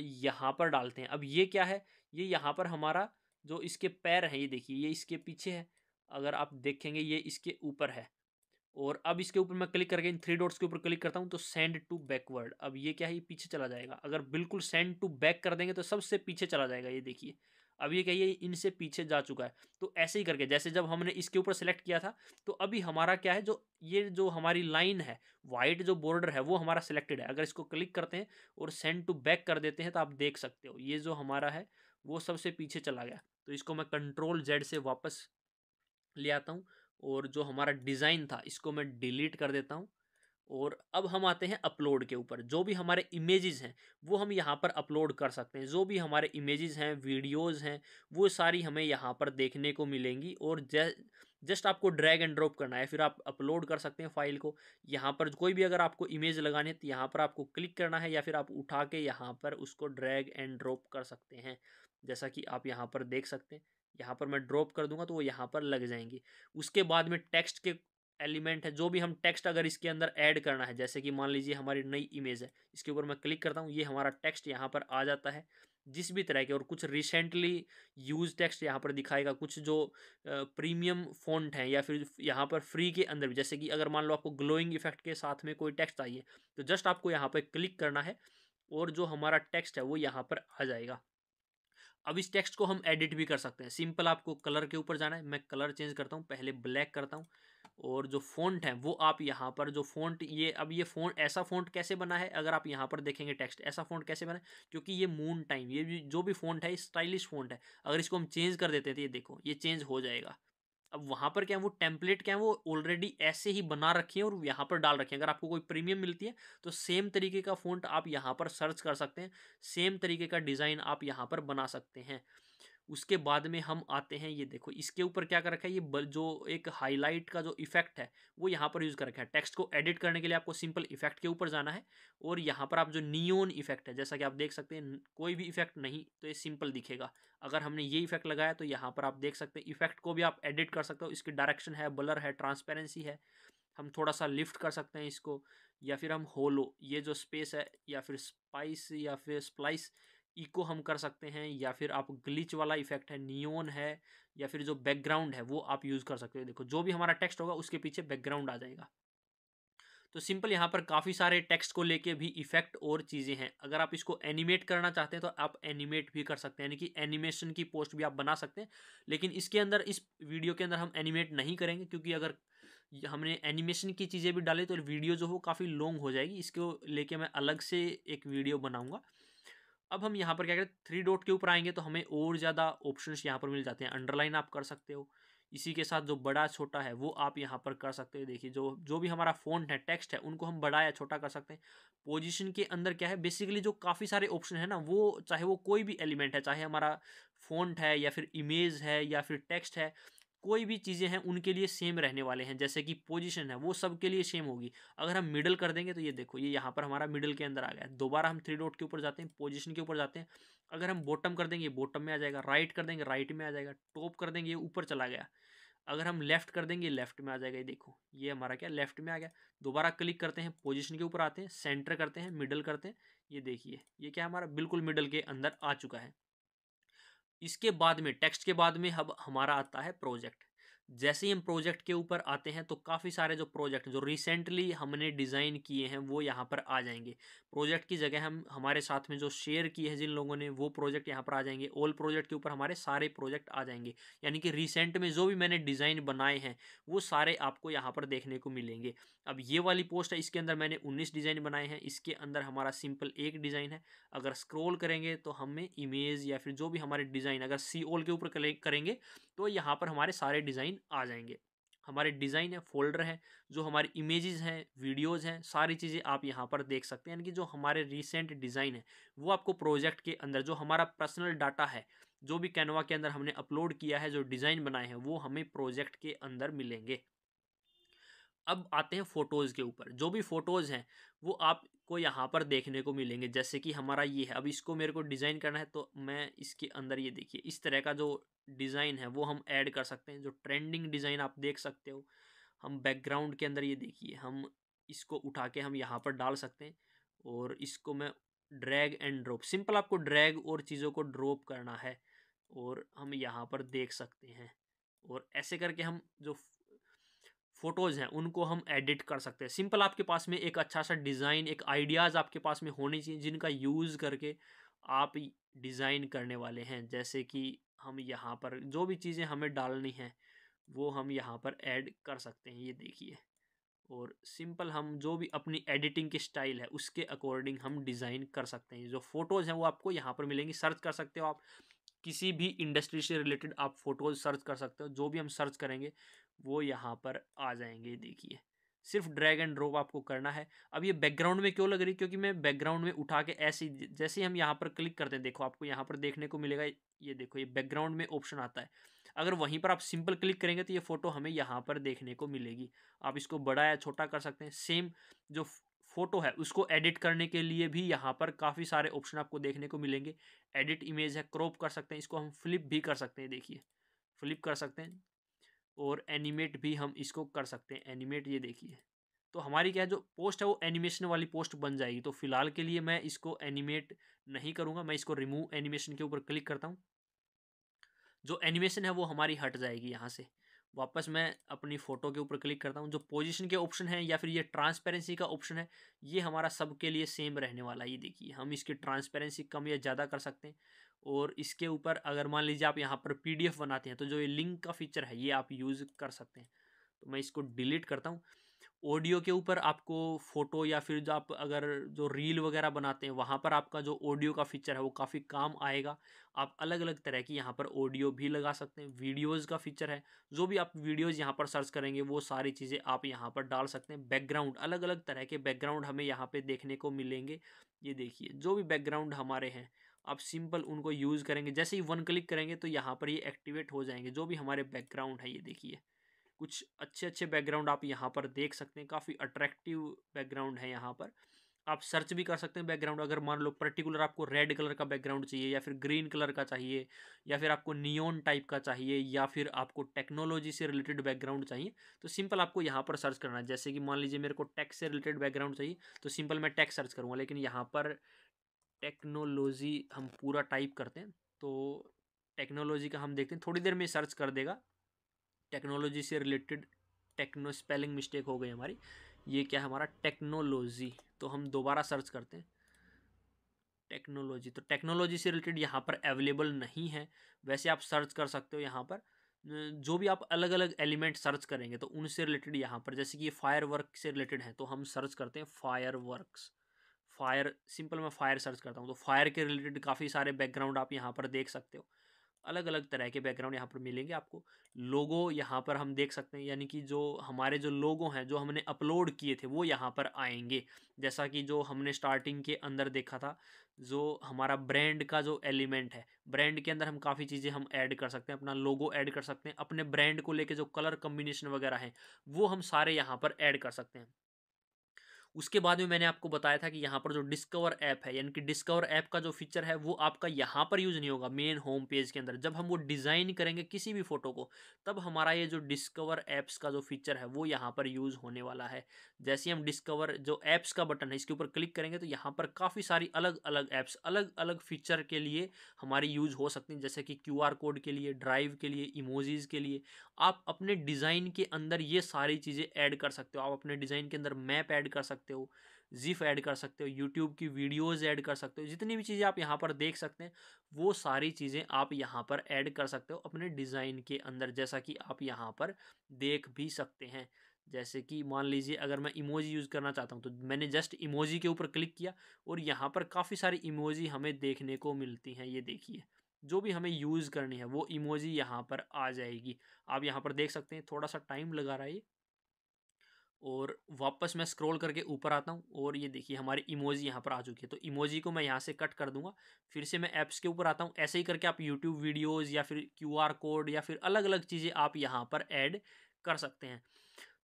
यहाँ पर डालते हैं अब ये क्या है ये यहाँ पर हमारा जो इसके पैर हैं ये देखिए ये इसके पीछे है अगर आप देखेंगे ये इसके ऊपर है और अब इसके ऊपर मैं क्लिक करके इन थ्री डॉट्स के ऊपर क्लिक करता हूँ तो सेंड टू बैकवर्ड अब ये क्या है ये पीछे चला जाएगा अगर बिल्कुल सेंड टू बैक कर देंगे तो सबसे पीछे चला जाएगा ये देखिए अब ये कहिए इनसे पीछे जा चुका है तो ऐसे ही करके जैसे जब हमने इसके ऊपर सेलेक्ट किया था तो अभी हमारा क्या है जो ये जो हमारी लाइन है वाइट जो बॉर्डर है वो हमारा सिलेक्टेड है अगर इसको क्लिक करते हैं और सेंड टू बैक कर देते हैं तो आप देख सकते हो ये जो हमारा है वो सबसे पीछे चला गया तो इसको मैं कंट्रोल जेड से वापस ले आता हूँ और जो हमारा डिज़ाइन था इसको मैं डिलीट कर देता हूँ और अब हम आते हैं अपलोड के ऊपर जो भी हमारे इमेजेस हैं वो हम यहाँ पर अपलोड कर सकते हैं जो भी हमारे इमेजेस हैं वीडियोस हैं वो सारी हमें यहाँ पर देखने को मिलेंगी और जै जस्ट आपको ड्रैग एंड ड्रॉप करना है फिर आप अपलोड कर सकते हैं फाइल को यहाँ पर कोई भी अगर आपको इमेज लगानी है तो यहाँ पर आपको क्लिक करना है या फिर आप उठा के यहाँ पर उसको ड्रैग एंड ड्रॉप कर सकते हैं जैसा कि आप यहाँ पर देख सकते हैं यहाँ पर मैं ड्रॉप कर दूंगा तो वो यहाँ पर लग जाएंगी उसके बाद में टेक्स्ट के एलिमेंट है जो भी हम टेक्स्ट अगर इसके अंदर ऐड करना है जैसे कि मान लीजिए हमारी नई इमेज है इसके ऊपर मैं क्लिक करता हूँ ये हमारा टेक्स्ट यहाँ पर आ जाता है जिस भी तरह के और कुछ रिसेंटली यूज टेक्स्ट यहाँ पर दिखाएगा कुछ जो प्रीमियम फॉन्ट हैं या फिर यहाँ पर फ्री के अंदर भी जैसे कि अगर मान लो आपको ग्लोइंग इफेक्ट के साथ में कोई टेक्स्ट आइए तो जस्ट आपको यहाँ पर क्लिक करना है और जो हमारा टेक्स्ट है वो यहाँ पर आ जाएगा अब इस टेक्स्ट को हम एडिट भी कर सकते हैं सिंपल आपको कलर के ऊपर जाना है मैं कलर चेंज करता हूँ पहले ब्लैक करता हूँ और जो फ़ॉन्ट है वो आप यहाँ पर जो फ़ॉन्ट ये अब ये फ़ॉन्ट ऐसा फ़ॉन्ट कैसे बना है अगर आप यहाँ पर देखेंगे टेक्स्ट ऐसा फ़ॉन्ट कैसे बना है क्योंकि ये मून टाइम ये जो भी फ़ॉन्ट है स्टाइलिश फ़ॉन्ट है अगर इसको हम चेंज कर देते थे तो ये देखो ये चेंज हो जाएगा अब वहाँ पर क्या है वो टेम्पलेट क्या है वो ऑलरेडी ऐसे ही बना रखे हैं और यहाँ पर डाल रखे हैं अगर आपको कोई प्रीमियम मिलती है तो सेम तरीके का फ़ॉन्ट आप यहाँ पर सर्च कर सकते हैं सेम तरीके का डिज़ाइन आप यहाँ पर बना सकते हैं उसके बाद में हम आते हैं ये देखो इसके ऊपर क्या कर रखा है ये जो एक हाईलाइट का जो इफेक्ट है वो यहाँ पर यूज़ कर रखा है टेक्स्ट को एडिट करने के लिए आपको सिंपल इफेक्ट के ऊपर जाना है और यहाँ पर आप जो नियोन इफेक्ट है जैसा कि आप देख सकते हैं कोई भी इफेक्ट नहीं तो ये सिंपल दिखेगा अगर हमने ये इफेक्ट लगाया तो यहाँ पर आप देख सकते हैं इफेक्ट को भी आप एडिट कर सकते हो इसकी डायरेक्शन है बलर है ट्रांसपेरेंसी है हम थोड़ा सा लिफ्ट कर सकते हैं इसको या फिर हम होलो ये जो स्पेस है या फिर स्पाइस या फिर स्प्लाइस इको हम कर सकते हैं या फिर आप ग्लिच वाला इफेक्ट है नियोन है या फिर जो बैकग्राउंड है वो आप यूज़ कर सकते हो देखो जो भी हमारा टेक्स्ट होगा उसके पीछे बैकग्राउंड आ जाएगा तो सिंपल यहाँ पर काफ़ी सारे टेक्स्ट को लेके भी इफेक्ट और चीज़ें हैं अगर आप इसको एनिमेट करना चाहते हैं तो आप एनिमेट भी कर सकते हैं यानी कि एनिमेशन की पोस्ट भी आप बना सकते हैं लेकिन इसके अंदर इस वीडियो के अंदर हम एनिमेट नहीं करेंगे क्योंकि अगर हमने एनिमेशन की चीज़ें भी डाली तो वीडियो जो हो काफ़ी लॉन्ग हो जाएगी इसको लेके मैं अलग से एक वीडियो बनाऊँगा अब हम यहाँ पर क्या करें थ्री डॉट के ऊपर आएंगे तो हमें और ज़्यादा ऑप्शंस यहाँ पर मिल जाते हैं अंडरलाइन आप कर सकते हो इसी के साथ जो बड़ा छोटा है वो आप यहाँ पर कर सकते हो देखिए जो जो भी हमारा फोन है टेक्स्ट है उनको हम बड़ा या छोटा कर सकते हैं पोजीशन के अंदर क्या है बेसिकली जो काफ़ी सारे ऑप्शन है ना वो चाहे वो कोई भी एलिमेंट है चाहे हमारा फोन है या फिर इमेज है या फिर टेक्स्ट है कोई भी चीज़ें हैं उनके लिए सेम रहने वाले हैं जैसे कि पोजीशन है वो सबके लिए सेम होगी अगर हम मिडल कर देंगे तो ये देखो ये यहाँ पर हमारा मिडल के अंदर आ गया दोबारा हम थ्री डॉट के ऊपर जाते हैं पोजीशन के ऊपर जाते हैं अगर हम बॉटम कर देंगे बॉटम में आ जाएगा राइट कर देंगे राइट में आ जाएगा टॉप कर देंगे ये ऊपर चला गया अगर हम लेफ्ट कर देंगे लेफ्ट में आ जाएगा ये देखो ये हमारा क्या लेफ्ट में आ गया दोबारा क्लिक करते हैं पोजीशन के ऊपर आते हैं सेंटर करते हैं मिडल करते हैं ये देखिए ये क्या हमारा बिल्कुल मिडल के अंदर आ चुका है इसके बाद में टेक्स्ट के बाद में अब हमारा आता है प्रोजेक्ट जैसे ही हम प्रोजेक्ट के ऊपर आते हैं तो काफ़ी सारे जो प्रोजेक्ट जो रिसेंटली हमने डिज़ाइन किए हैं वो यहाँ पर आ जाएंगे प्रोजेक्ट की जगह हम हमारे साथ में जो शेयर किए हैं जिन लोगों ने वो प्रोजेक्ट यहाँ पर आ जाएंगे ऑल प्रोजेक्ट के ऊपर हमारे सारे प्रोजेक्ट आ जाएंगे यानी कि रिसेंट में जो भी मैंने डिज़ाइन बनाए हैं वो सारे आपको यहाँ पर देखने को मिलेंगे अब ये वाली पोस्ट है इसके अंदर मैंने उन्नीस डिज़ाइन बनाए हैं इसके अंदर हमारा सिंपल एक डिज़ाइन है अगर स्क्रोल करेंगे तो हमें इमेज या फिर जो भी हमारे डिज़ाइन अगर सी ऑल के ऊपर करेंगे तो यहाँ पर हमारे सारे डिज़ाइन डिज़ाइन आ जाएंगे हमारे डिज़ाइन है फोल्डर है जो हमारे इमेजेस हैं वीडियोस हैं सारी चीज़ें आप यहाँ पर देख सकते हैं यानी कि जो हमारे रिसेंट डिज़ाइन है वो आपको प्रोजेक्ट के अंदर जो हमारा पर्सनल डाटा है जो भी कैनवा के अंदर हमने अपलोड किया है जो डिज़ाइन बनाए हैं वो हमें प्रोजेक्ट के अंदर मिलेंगे अब आते हैं फ़ोटोज़ के ऊपर जो भी फ़ोटोज़ हैं वो आप को यहाँ पर देखने को मिलेंगे जैसे कि हमारा ये है अब इसको मेरे को डिज़ाइन करना है तो मैं इसके अंदर ये देखिए इस तरह का जो डिज़ाइन है वो हम ऐड कर सकते हैं जो ट्रेंडिंग डिज़ाइन आप देख सकते हो हम बैकग्राउंड के अंदर ये देखिए हम इसको उठा के हम यहाँ पर डाल सकते हैं और इसको मैं ड्रैग एंड ड्रॉप सिंपल आपको ड्रैग और चीज़ों को ड्रॉप करना है और हम यहाँ पर देख सकते हैं और ऐसे करके हम जो फ़ोटोज़ हैं उनको हम एडिट कर सकते हैं सिंपल आपके पास में एक अच्छा सा डिज़ाइन एक आइडियाज़ आपके पास में होने चाहिए जिनका यूज़ करके आप डिज़ाइन करने वाले हैं जैसे कि हम यहाँ पर जो भी चीज़ें हमें डालनी हैं वो हम यहाँ पर ऐड कर सकते हैं ये देखिए और सिंपल हम जो भी अपनी एडिटिंग की स्टाइल है उसके अकॉर्डिंग हम डिज़ाइन कर सकते हैं जो फ़ोटोज़ हैं वो आपको यहाँ पर मिलेंगी सर्च कर सकते हो आप किसी भी इंडस्ट्री से रिलेटेड आप फ़ोटोज़ सर्च कर सकते हो जो भी हम सर्च करेंगे वो यहाँ पर आ जाएंगे देखिए सिर्फ ड्रैग एंड ड्रॉप आपको करना है अब ये बैकग्राउंड में क्यों लग रही है क्योंकि मैं बैकग्राउंड में उठा के ऐसे जैसे हम यहाँ पर क्लिक करते हैं देखो आपको यहाँ पर देखने को मिलेगा ये देखो ये बैकग्राउंड में ऑप्शन आता है अगर वहीं पर आप सिंपल क्लिक करेंगे तो ये फ़ोटो हमें यहाँ पर देखने को मिलेगी आप इसको बड़ा या छोटा कर सकते हैं सेम जो फ़ोटो है उसको एडिट करने के लिए भी यहाँ पर काफ़ी सारे ऑप्शन आपको देखने को मिलेंगे एडिट इमेज है क्रॉप कर सकते हैं इसको हम फ्लिप भी कर सकते हैं देखिए फ्लिप कर सकते हैं और एनिमेट भी हम इसको कर सकते हैं एनिमेट ये देखिए तो हमारी क्या है जो पोस्ट है वो एनिमेशन वाली पोस्ट बन जाएगी तो फिलहाल के लिए मैं इसको एनिमेट नहीं करूँगा मैं इसको रिमूव एनिमेशन के ऊपर क्लिक करता हूँ जो एनिमेशन है वो हमारी हट जाएगी यहाँ से वापस मैं अपनी फ़ोटो के ऊपर क्लिक करता हूँ जो पोजीशन के ऑप्शन है या फिर ये ट्रांसपेरेंसी का ऑप्शन है ये हमारा सब के लिए सेम रहने वाला है ये देखिए हम इसकी ट्रांसपेरेंसी कम या ज़्यादा कर सकते हैं और इसके ऊपर अगर मान लीजिए आप यहाँ पर पीडीएफ बनाते हैं तो जो ये लिंक का फीचर है ये आप यूज़ कर सकते हैं तो मैं इसको डिलीट करता हूँ ऑडियो के ऊपर आपको फ़ोटो या फिर जो आप अगर जो रील वगैरह बनाते हैं वहाँ पर आपका जो ऑडियो का फीचर है वो काफ़ी काम आएगा आप अलग अलग तरह की यहाँ पर ऑडियो भी लगा सकते हैं वीडियोस का फीचर है जो भी आप वीडियोस यहाँ पर सर्च करेंगे वो सारी चीज़ें आप यहाँ पर डाल सकते हैं बैकग्राउंड अलग अलग तरह के बैकग्राउंड हमें यहाँ पर देखने को मिलेंगे ये देखिए जो भी बैकग्राउंड हमारे हैं आप सिंपल उनको यूज़ करेंगे जैसे ही वन क्लिक करेंगे तो यहाँ पर ये एक्टिवेट हो जाएंगे जो भी हमारे बैकग्राउंड है ये देखिए कुछ अच्छे अच्छे बैकग्राउंड आप यहाँ पर देख सकते हैं काफ़ी अट्रैक्टिव बैकग्राउंड है यहाँ पर आप सर्च भी कर सकते हैं बैकग्राउंड अगर मान लो पर्टिकुलर आपको रेड कलर का बैकग्राउंड चाहिए या फिर ग्रीन कलर का चाहिए या फिर आपको नियोन टाइप का चाहिए या फिर आपको टेक्नोलॉजी से रिलेटेड बैकग्राउंड चाहिए तो सिंपल आपको यहाँ पर सर्च करना है जैसे कि मान लीजिए मेरे को टैक्स से रिलेटेड बैकग्राउंड चाहिए तो सिंपल मैं टैक्स सर्च करूँगा लेकिन यहाँ पर टेक्नोलॉजी हम पूरा टाइप करते हैं तो टेक्नोलॉजी का हम देखते हैं थोड़ी देर में सर्च कर देगा टेक्नोलॉजी से रिलेटेड टेक्नो स्पेलिंग मिस्टेक हो गई हमारी ये क्या हमारा टेक्नोलॉजी तो हम दोबारा सर्च करते हैं टेक्नोलॉजी तो टेक्नोलॉजी से रिलेटेड यहाँ पर अवेलेबल नहीं है वैसे आप सर्च कर सकते हो यहाँ पर जो भी आप अलग अलग एलिमेंट सर्च करेंगे तो उनसे रिलेटेड यहाँ पर जैसे कि ये फायर वर्क से रिलेटेड है तो हम सर्च करते हैं फायर वर्क्स फायर सिंपल मैं फायर सर्च करता हूँ तो फायर के रिलेटेड काफ़ी सारे बैकग्राउंड आप यहाँ पर देख सकते हो अलग अलग तरह के बैकग्राउंड यहाँ पर मिलेंगे आपको लोगो यहाँ पर हम देख सकते हैं यानी कि जो हमारे जो लोगो हैं जो हमने अपलोड किए थे वो यहाँ पर आएंगे जैसा कि जो हमने स्टार्टिंग के अंदर देखा था जो हमारा ब्रांड का जो एलिमेंट है ब्रांड के अंदर हम काफ़ी चीज़ें हम ऐड कर सकते हैं अपना लोगो ऐड कर सकते हैं अपने ब्रांड को लेके जो कलर कम्बिनेशन वगैरह हैं वो हम सारे यहाँ पर ऐड कर सकते हैं उसके बाद में मैंने आपको बताया था कि यहाँ पर जो डिस्कवर ऐप है यानी कि डिस्कवर ऐप का जो फीचर है वो आपका यहाँ पर यूज़ नहीं होगा मेन होम पेज के अंदर जब हम वो डिज़ाइन करेंगे किसी भी फ़ोटो को तब हमारा ये जो डिस्कवर ऐप्स का जो फीचर है वो यहाँ पर यूज़ होने वाला है जैसे हम डिस्कवर जो ऐप्स का बटन है इसके ऊपर क्लिक करेंगे तो यहाँ पर काफ़ी सारी अलग अलग ऐप्स अलग अलग फीचर के लिए हमारी यूज़ हो सकती हैं जैसे कि क्यू कोड के लिए ड्राइव के लिए इमोजीज़ के लिए आप अपने डिज़ाइन के अंदर ये सारी चीज़ें ऐड कर सकते हो आप अपने डिज़ाइन के अंदर मैप ऐड कर सकते सकते हो जिफ ऐड कर सकते हो यूट्यूब की वीडियोज ऐड कर सकते हो जितनी भी चीज़ें आप यहाँ पर देख सकते हैं वो सारी चीज़ें आप यहाँ पर ऐड कर सकते हो अपने डिज़ाइन के अंदर जैसा कि आप यहाँ पर देख भी सकते हैं जैसे कि मान लीजिए अगर मैं इमोजी यूज़ करना चाहता हूँ तो मैंने जस्ट इमोजी के ऊपर क्लिक किया और यहाँ पर काफ़ी सारी इमोजी हमें देखने को मिलती हैं ये देखिए जो भी हमें यूज़ करनी है वो इमोजी यहाँ पर आ जाएगी आप यहाँ पर देख सकते हैं थोड़ा सा टाइम लगा रहा है और वापस मैं स्क्रॉल करके ऊपर आता हूँ और ये देखिए हमारी इमोजी यहाँ पर आ चुकी है तो इमोजी को मैं यहाँ से कट कर दूंगा फिर से मैं ऐप्स के ऊपर आता हूँ ऐसे ही करके आप यूट्यूब वीडियोज़ या फिर क्यू कोड या फिर अलग अलग चीज़ें आप यहाँ पर ऐड कर सकते हैं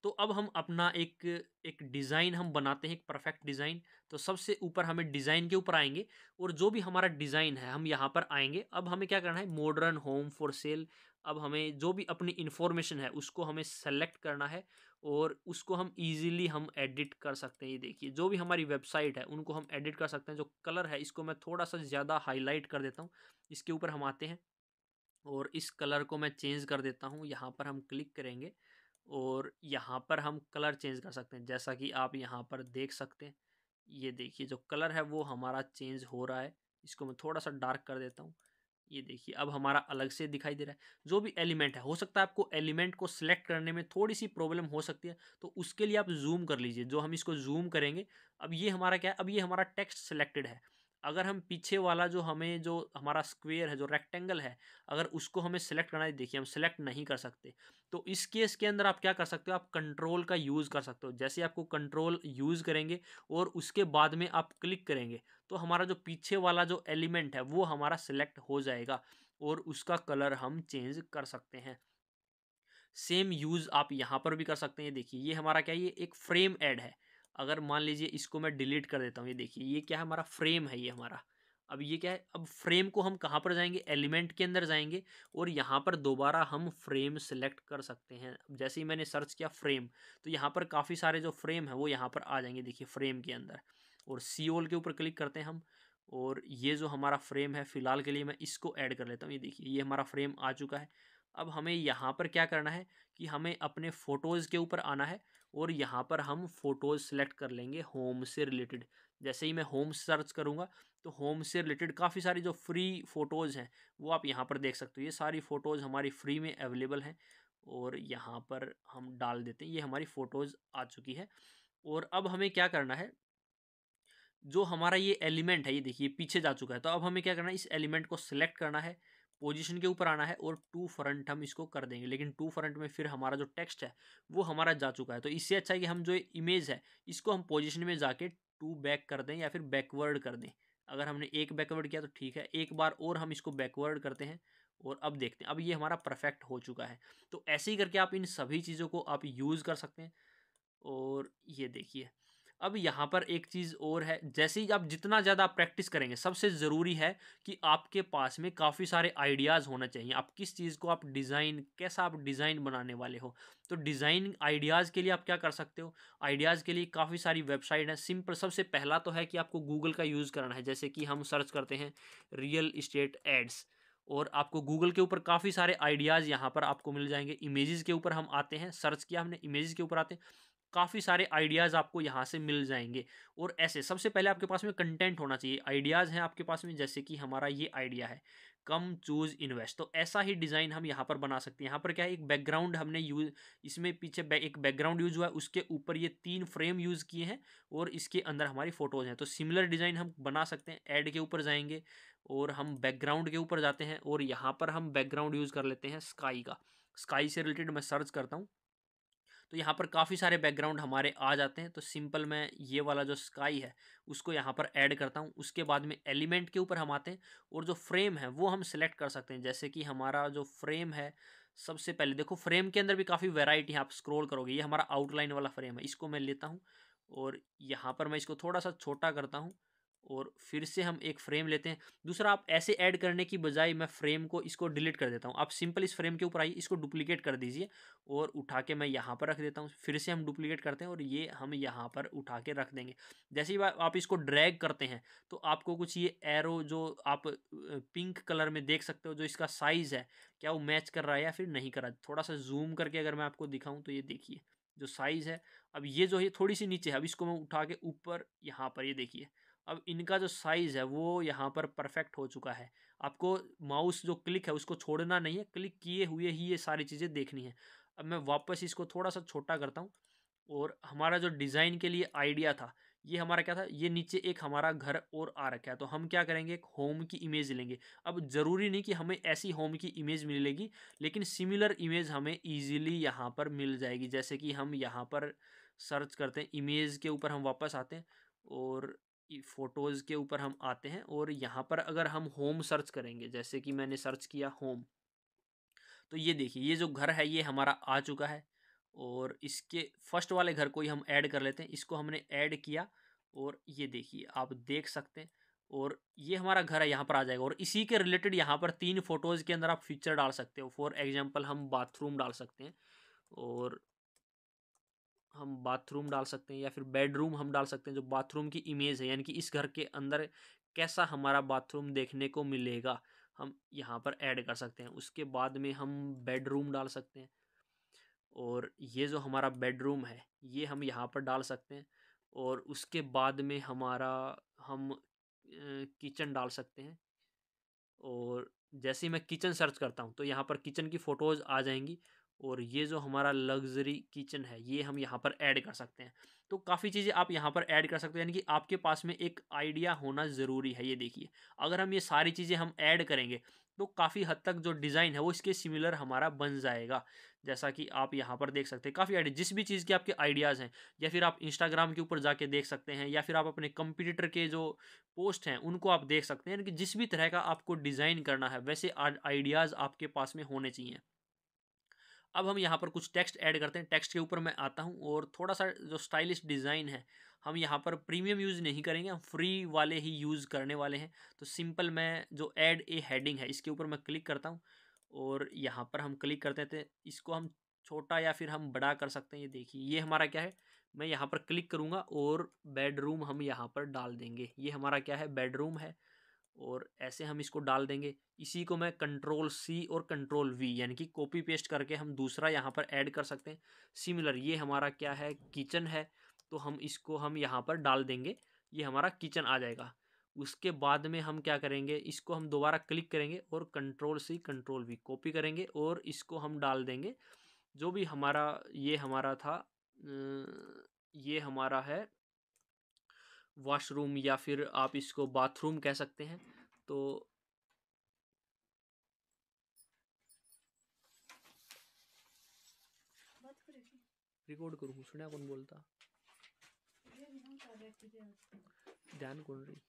तो अब हम अपना एक एक डिज़ाइन हम बनाते हैं एक परफेक्ट डिज़ाइन तो सबसे ऊपर हमें डिज़ाइन के ऊपर आएंगे और जो भी हमारा डिज़ाइन है हम यहाँ पर आएंगे अब हमें क्या करना है मॉडर्न होम फॉर सेल अब हमें जो भी अपनी इन्फॉर्मेशन है उसको हमें सेलेक्ट करना है और उसको हम इजीली हम एडिट कर सकते हैं ये देखिए जो भी हमारी वेबसाइट है उनको हम एडिट कर सकते हैं जो कलर है इसको मैं थोड़ा सा ज़्यादा हाईलाइट कर देता हूँ इसके ऊपर हम आते हैं और इस कलर को मैं चेंज कर देता हूँ यहाँ पर हम क्लिक करेंगे और यहाँ पर हम कलर चेंज कर सकते हैं जैसा कि आप यहाँ पर देख सकते हैं ये देखिए जो कलर है वो हमारा चेंज हो रहा है इसको मैं थोड़ा सा डार्क कर देता हूँ ये देखिए अब हमारा अलग से दिखाई दे रहा है जो भी एलिमेंट है हो सकता है आपको एलिमेंट को सिलेक्ट करने में थोड़ी सी प्रॉब्लम हो सकती है तो उसके लिए आप जूम कर लीजिए जो हम इसको जूम करेंगे अब ये हमारा क्या है अब ये हमारा टेक्स्ट सिलेक्टेड है अगर हम पीछे वाला जो हमें जो हमारा स्क्वेयर है जो रेक्टेंगल है अगर उसको हमें सेलेक्ट करना है देखिए हम सेलेक्ट नहीं कर सकते तो इस केस के अंदर आप क्या कर सकते हो आप कंट्रोल का यूज़ कर सकते हो जैसे आपको कंट्रोल यूज़ करेंगे और उसके बाद में आप क्लिक करेंगे तो हमारा जो पीछे वाला जो एलिमेंट है वो हमारा सेलेक्ट हो जाएगा और उसका कलर हम चेंज कर सकते हैं सेम यूज़ आप यहाँ पर भी कर सकते हैं देखिए ये हमारा क्या ये एक फ्रेम एड है अगर मान लीजिए इसको मैं डिलीट कर देता हूँ ये देखिए ये क्या है हमारा फ्रेम है ये हमारा अब ये क्या है अब फ्रेम को हम कहाँ पर जाएंगे एलिमेंट के अंदर जाएंगे और यहाँ पर दोबारा हम फ्रेम सेलेक्ट कर सकते हैं जैसे ही मैंने सर्च किया फ्रेम तो यहाँ पर काफ़ी सारे जो फ्रेम है वो यहाँ पर आ जाएंगे देखिए फ्रेम के अंदर और सी ओल के ऊपर क्लिक करते हैं हम और ये जो हमारा फ्रेम है फ़िलहाल के लिए मैं इसको ऐड कर लेता हूँ ये देखिए ये हमारा फ्रेम आ चुका है अब हमें यहाँ पर क्या करना है कि हमें अपने फ़ोटोज़ के ऊपर आना है और यहाँ पर हम फ़ोटोज़ सेलेक्ट कर लेंगे होम से रिलेटेड जैसे ही मैं होम सर्च करूँगा तो होम से रिलेटेड काफ़ी सारी जो फ्री फ़ोटोज़ हैं वो आप यहाँ पर देख सकते हो ये सारी फ़ोटोज़ हमारी फ्री में अवेलेबल हैं और यहाँ पर हम डाल देते हैं ये हमारी फ़ोटोज़ आ चुकी है और अब हमें क्या करना है जो हमारा ये एलिमेंट है ये देखिए पीछे जा चुका है तो अब हमें क्या करना है इस एलिमेंट को सिलेक्ट करना है पोजीशन के ऊपर आना है और टू फ्रंट हम इसको कर देंगे लेकिन टू फ्रंट में फिर हमारा जो टेक्स्ट है वो हमारा जा चुका है तो इससे अच्छा है कि हम जो इमेज है इसको हम पोजिशन में जाके टू बैक कर दें या फिर बैकवर्ड कर दें अगर हमने एक बैकवर्ड किया तो ठीक है एक बार और हम इसको बैकवर्ड करते हैं और अब देखते हैं अब ये हमारा परफेक्ट हो चुका है तो ऐसे ही करके आप इन सभी चीज़ों को आप यूज़ कर सकते हैं और ये देखिए अब यहाँ पर एक चीज़ और है जैसे ही आप जितना ज़्यादा प्रैक्टिस करेंगे सबसे ज़रूरी है कि आपके पास में काफ़ी सारे आइडियाज़ होना चाहिए आप किस चीज़ को आप डिज़ाइन कैसा आप डिज़ाइन बनाने वाले हो तो डिज़ाइन आइडियाज़ के लिए आप क्या कर सकते हो आइडियाज़ के लिए काफ़ी सारी वेबसाइट हैं सिंपल सबसे पहला तो है कि आपको गूगल का यूज़ करना है जैसे कि हम सर्च करते हैं रियल इस्टेट एड्स और आपको गूगल के ऊपर काफ़ी सारे आइडियाज़ यहाँ पर आपको मिल जाएंगे इमेजेस के ऊपर हम आते हैं सर्च किया हमने इमेजेस के ऊपर आते हैं काफ़ी सारे आइडियाज़ आपको यहाँ से मिल जाएंगे और ऐसे सबसे पहले आपके पास में कंटेंट होना चाहिए आइडियाज़ हैं आपके पास में जैसे कि हमारा ये आइडिया है कम चूज इन्वेस्ट तो ऐसा ही डिज़ाइन हम यहाँ पर बना सकते हैं यहाँ पर क्या है एक बैकग्राउंड हमने यूज इसमें पीछे बै, एक बैकग्राउंड यूज हुआ है उसके ऊपर ये तीन फ्रेम यूज़ किए हैं और इसके अंदर हमारी फ़ोटोज़ हैं तो सिमिलर डिज़ाइन हम बना सकते हैं एड के ऊपर जाएंगे और हम बैकग्राउंड के ऊपर जाते हैं और यहाँ पर हम बैकग्राउंड यूज़ कर लेते हैं स्काई का स्काई से रिलेटेड मैं सर्च करता हूँ तो यहाँ पर काफ़ी सारे बैकग्राउंड हमारे आ जाते हैं तो सिंपल मैं ये वाला जो स्काई है उसको यहाँ पर ऐड करता हूँ उसके बाद में एलिमेंट के ऊपर हम आते हैं और जो फ्रेम है वो हम सिलेक्ट कर सकते हैं जैसे कि हमारा जो फ्रेम है सबसे पहले देखो फ्रेम के अंदर भी काफ़ी वेराइटी है आप स्क्रोल करोगे ये हमारा आउटलाइन वाला फ्रेम है इसको मैं लेता हूँ और यहाँ पर मैं इसको थोड़ा सा छोटा करता हूँ और फिर से हम एक फ्रेम लेते हैं दूसरा आप ऐसे ऐड करने की बजाय मैं फ्रेम को इसको डिलीट कर देता हूँ आप सिंपल इस फ्रेम के ऊपर आइए इसको डुप्लीकेट कर दीजिए और उठा के मैं यहाँ पर रख देता हूँ फिर से हम डुप्लीकेट करते हैं और ये हम यहाँ पर उठा के रख देंगे जैसे ही आप इसको ड्रैग करते हैं तो आपको कुछ ये एरो जो आप पिंक कलर में देख सकते हो जो इसका साइज़ है क्या वो मैच कर रहा है या फिर नहीं कर रहा है थोड़ा सा जूम करके अगर मैं आपको दिखाऊँ तो ये देखिए जो साइज़ है अब ये जो है थोड़ी सी नीचे है अब इसको मैं उठा के ऊपर यहाँ पर ये देखिए अब इनका जो साइज़ है वो यहाँ पर परफेक्ट हो चुका है आपको माउस जो क्लिक है उसको छोड़ना नहीं है क्लिक किए हुए ही ये सारी चीज़ें देखनी है अब मैं वापस इसको थोड़ा सा छोटा करता हूँ और हमारा जो डिज़ाइन के लिए आइडिया था ये हमारा क्या था ये नीचे एक हमारा घर और आ रखा है तो हम क्या करेंगे एक होम की इमेज लेंगे अब ज़रूरी नहीं कि हमें ऐसी होम की इमेज मिलेगी लेकिन सिमिलर इमेज हमें ईजिली यहाँ पर मिल जाएगी जैसे कि हम यहाँ पर सर्च करते हैं इमेज के ऊपर हम वापस आते हैं और फ़ोटोज़ के ऊपर हम आते हैं और यहाँ पर अगर हम होम सर्च करेंगे जैसे कि मैंने सर्च किया होम तो ये देखिए ये जो घर है ये हमारा आ चुका है और इसके फर्स्ट वाले घर को ही हम ऐड कर लेते हैं इसको हमने ऐड किया और ये देखिए आप देख सकते हैं और ये हमारा घर है यहाँ पर आ जाएगा और इसी के रिलेटेड यहाँ पर तीन फ़ोटोज़ के अंदर आप फीचर डाल सकते हो फॉर एग्जांपल हम बाथरूम डाल सकते हैं और हम बाथरूम डाल सकते हैं या फिर बेडरूम हम डाल सकते हैं जो बाथरूम की इमेज है यानी कि इस घर के अंदर कैसा हमारा बाथरूम देखने को मिलेगा हम यहाँ पर ऐड कर सकते हैं उसके बाद में हम बेडरूम डाल सकते हैं और ये जो हमारा बेडरूम है ये हम यहाँ पर डाल सकते हैं और उसके बाद में हमारा हम किचन डाल सकते हैं और जैसे ही मैं किचन सर्च करता हूँ तो यहाँ पर किचन की फ़ोटोज़ आ जाएंगी और ये जो हमारा लग्जरी किचन है ये हम यहाँ पर ऐड कर सकते हैं तो काफ़ी चीज़ें आप यहाँ पर ऐड कर सकते हैं यानी कि आपके पास में एक आइडिया होना ज़रूरी है ये देखिए अगर हम ये सारी चीज़ें हम ऐड करेंगे तो काफ़ी हद तक जो डिज़ाइन है वो इसके सिमिलर हमारा बन जाएगा जैसा कि आप यहाँ पर देख सकते हैं काफ़ी आइडिया जिस भी चीज़ के आपके आइडियाज़ हैं या फिर आप इंस्टाग्राम के ऊपर जाके देख सकते हैं या फिर आप अपने कंप्यूटर के जो पोस्ट हैं उनको आप देख सकते हैं यानी कि जिस भी तरह का आपको डिज़ाइन करना है वैसे आइडियाज़ आपके पास में होने चाहिए अब हम यहाँ पर कुछ टेक्स्ट ऐड करते हैं टेक्स्ट के ऊपर मैं आता हूँ और थोड़ा सा जो स्टाइलिश डिज़ाइन है हम यहाँ पर प्रीमियम यूज़ नहीं करेंगे हम फ्री वाले ही यूज़ करने वाले हैं तो सिंपल मैं जो ऐड ए हेडिंग है इसके ऊपर मैं क्लिक करता हूँ और यहाँ पर हम क्लिक करते थे इसको हम छोटा या फिर हम बड़ा कर सकते हैं ये देखिए ये हमारा क्या है मैं यहाँ पर क्लिक करूँगा और बेडरूम हम यहाँ पर डाल देंगे ये हमारा क्या है बेडरूम है और ऐसे हम इसको डाल देंगे इसी को मैं कंट्रोल सी और कंट्रोल वी यानी कि कॉपी पेस्ट करके हम दूसरा यहाँ पर ऐड कर सकते हैं सिमिलर ये हमारा क्या है किचन है तो हम इसको हम यहाँ पर डाल देंगे ये हमारा किचन आ जाएगा उसके बाद में हम क्या करेंगे इसको हम दोबारा क्लिक करेंगे और control C control V copy करेंगे और इसको हम डाल देंगे जो भी हमारा ये हमारा था ये हमारा है वॉशरूम या फिर आप इसको बाथरूम कह सकते हैं तो रिकॉर्ड करूँ सुना कौन बोलता ध्यान कौन रही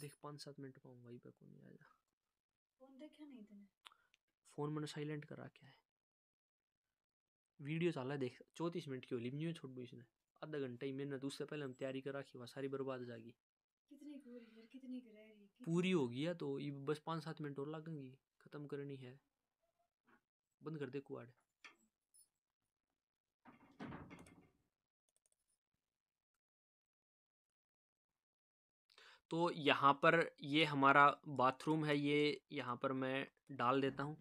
देख पाँच सात मिनट पाऊँ वहीं पे कौन आ जा फोन देखा नहीं तूने फोन मैंने साइलेंट करा क्या है वीडियो चल है देख चौंतीस मिनट की होली न्यू छोड़ दो इसने आधा घंटा ही मेहनत उससे पहले हम तैयारी करा के वहाँ सारी बर्बाद हो जाएगी पूरी होगी है तो ये बस पाँच सात मिनट और लगेंगी ख़त्म करनी है बंद कर दे कुआड़ तो यहाँ पर ये हमारा बाथरूम है ये यहाँ पर मैं डाल देता हूँ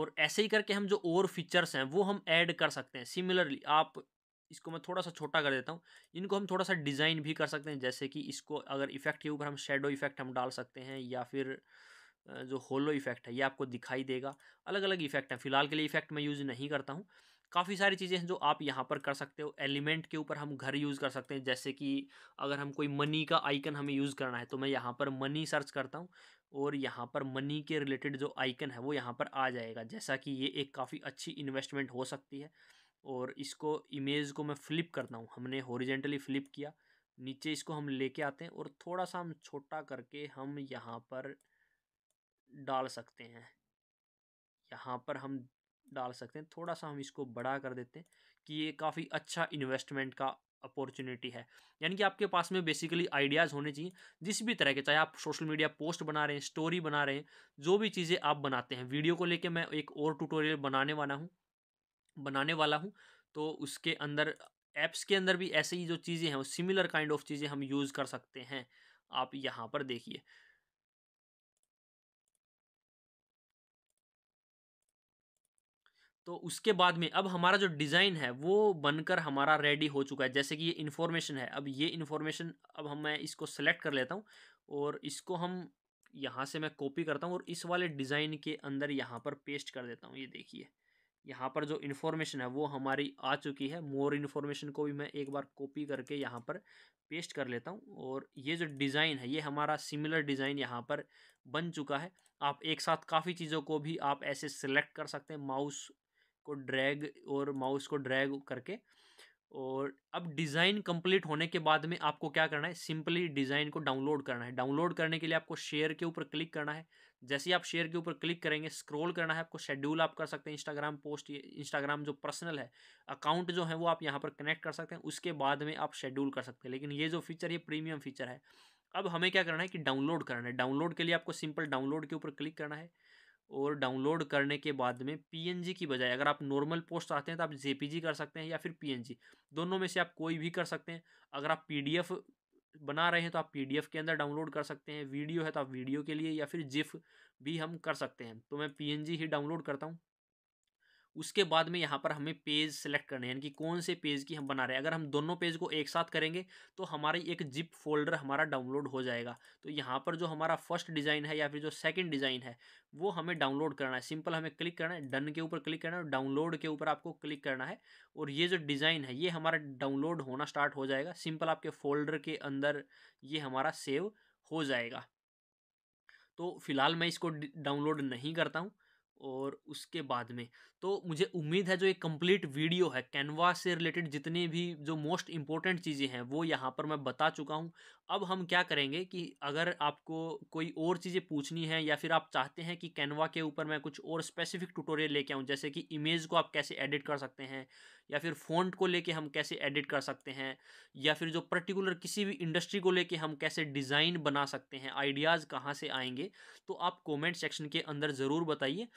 और ऐसे ही करके हम जो और फीचर्स हैं वो हम ऐड कर सकते हैं सिमिलरली आप इसको मैं थोड़ा सा छोटा कर देता हूँ इनको हम थोड़ा सा डिज़ाइन भी कर सकते हैं जैसे कि इसको अगर इफ़ेक्ट के ऊपर हम शेडो इफ़ेक्ट हम डाल सकते हैं या फिर जो होलो इफ़ेक्ट है ये आपको दिखाई देगा अलग अलग इफ़ेक्ट हैं फ़िलहाल के लिए इफ़ेक्ट मैं यूज़ नहीं करता हूँ काफ़ी सारी चीज़ें हैं जो आप यहाँ पर कर सकते हो एलिमेंट के ऊपर हम घर यूज़ कर सकते हैं जैसे कि अगर हम कोई मनी का आइकन हमें यूज़ करना है तो मैं यहाँ पर मनी सर्च करता हूँ और यहाँ पर मनी के रिलेटेड जो आइकन है वो यहाँ पर आ जाएगा जैसा कि ये एक काफ़ी अच्छी इन्वेस्टमेंट हो सकती है और इसको इमेज को मैं फ्लिप करता हूँ हमने हॉरिजेंटली फ्लिप किया नीचे इसको हम लेके आते हैं और थोड़ा सा हम छोटा करके हम यहाँ पर डाल सकते हैं यहाँ पर हम डाल सकते हैं थोड़ा सा हम इसको बड़ा कर देते हैं कि ये काफ़ी अच्छा इन्वेस्टमेंट का अपॉर्चुनिटी है यानी कि आपके पास में बेसिकली आइडियाज़ होने चाहिए जिस भी तरह के चाहे आप सोशल मीडिया पोस्ट बना रहे हैं स्टोरी बना रहे हैं जो भी चीज़ें आप बनाते हैं वीडियो को लेके मैं एक और ट्यूटोरियल बनाने वाला हूँ बनाने वाला हूँ तो उसके अंदर ऐप्स के अंदर भी ऐसे ही जो चीज़ें हैं वो सिमिलर काइंड ऑफ चीज़ें हम यूज़ कर सकते हैं आप यहाँ पर देखिए तो उसके बाद में अब हमारा जो डिज़ाइन है वो बनकर हमारा रेडी हो चुका है जैसे कि ये इन्फॉर्मेशन है अब ये इन्फॉर्मेशन अब हम मैं इसको सेलेक्ट कर लेता हूँ और इसको हम यहाँ से मैं कॉपी करता हूँ और इस वाले डिज़ाइन के अंदर यहाँ पर पेस्ट कर देता हूँ ये देखिए यहाँ पर जो इन्फॉर्मेशन है वो हमारी आ चुकी है मोर इन्फॉर्मेशन को भी मैं एक बार कॉपी करके यहाँ पर पेस्ट कर लेता हूँ और ये जो डिज़ाइन है ये हमारा सिमिलर डिज़ाइन यहाँ पर बन चुका है आप एक साथ काफ़ी चीज़ों को भी आप ऐसे सिलेक्ट कर सकते हैं माउस को ड्रैग और माउस को ड्रैग करके और अब डिज़ाइन कंप्लीट होने के बाद में आपको क्या करना है सिंपली डिज़ाइन को डाउनलोड करना है डाउनलोड करने के लिए आपको शेयर के ऊपर क्लिक करना है जैसे ही आप शेयर के ऊपर क्लिक करेंगे स्क्रॉल करना है आपको शेड्यूल आप कर सकते हैं इंस्टाग्राम पोस्ट इंस्टाग्राम जो पर्सनल है अकाउंट जो है वो आप यहाँ पर कनेक्ट कर सकते हैं उसके बाद में आप शेड्यूल कर सकते हैं लेकिन ये जो फीचर ये प्रीमियम फीचर है अब हमें क्या करना है कि डाउनलोड करना है डाउनलोड के लिए आपको सिंपल डाउनलोड के ऊपर क्लिक करना है और डाउनलोड करने के बाद में पीएनजी की बजाय अगर आप नॉर्मल पोस्ट आते हैं तो आप जेपीजी कर सकते हैं या फिर पीएनजी दोनों में से आप कोई भी कर सकते हैं अगर आप पीडीएफ बना रहे हैं तो आप पीडीएफ के अंदर डाउनलोड कर सकते हैं वीडियो है तो आप वीडियो के लिए या फिर जिफ भी हम कर सकते हैं तो मैं पीएनजी ही डाउनलोड करता हूँ उसके बाद में यहाँ पर हमें पेज सेलेक्ट करने यानी कि कौन से पेज की हम बना रहे हैं अगर हम दोनों पेज को एक साथ करेंगे तो हमारी एक जिप फोल्डर हमारा डाउनलोड हो जाएगा तो यहाँ पर जो हमारा फर्स्ट डिज़ाइन है या फिर जो सेकंड डिज़ाइन है वो हमें डाउनलोड करना है सिंपल हमें क्लिक करना है डन के ऊपर क्लिक करना है डाउनलोड के ऊपर आपको क्लिक करना है और ये जो डिज़ाइन है ये हमारा डाउनलोड होना स्टार्ट हो जाएगा सिंपल आपके फोल्डर के अंदर ये हमारा सेव हो जाएगा तो फिलहाल मैं इसको डाउनलोड नहीं करता हूँ और उसके बाद में तो मुझे उम्मीद है जो एक कंप्लीट वीडियो है कैनवा से रिलेटेड जितने भी जो मोस्ट इंपॉर्टेंट चीज़ें हैं वो यहाँ पर मैं बता चुका हूँ अब हम क्या करेंगे कि अगर आपको कोई और चीज़ें पूछनी है या फिर आप चाहते हैं कि कैनवा के ऊपर मैं कुछ और स्पेसिफिक ट्यूटोरियल लेके आऊँ जैसे कि इमेज को आप कैसे एडिट कर सकते हैं या फिर फ़ॉन्ट को लेके हम कैसे एडिट कर सकते हैं या फिर जो पर्टिकुलर किसी भी इंडस्ट्री को लेके हम कैसे डिज़ाइन बना सकते हैं आइडियाज़ कहाँ से आएंगे तो आप कमेंट सेक्शन के अंदर ज़रूर बताइए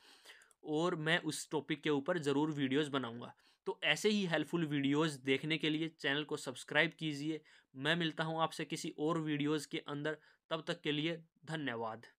और मैं उस टॉपिक के ऊपर ज़रूर वीडियोस बनाऊंगा तो ऐसे ही हेल्पफुल वीडियोस देखने के लिए चैनल को सब्सक्राइब कीजिए मैं मिलता हूँ आपसे किसी और वीडियोस के अंदर तब तक के लिए धन्यवाद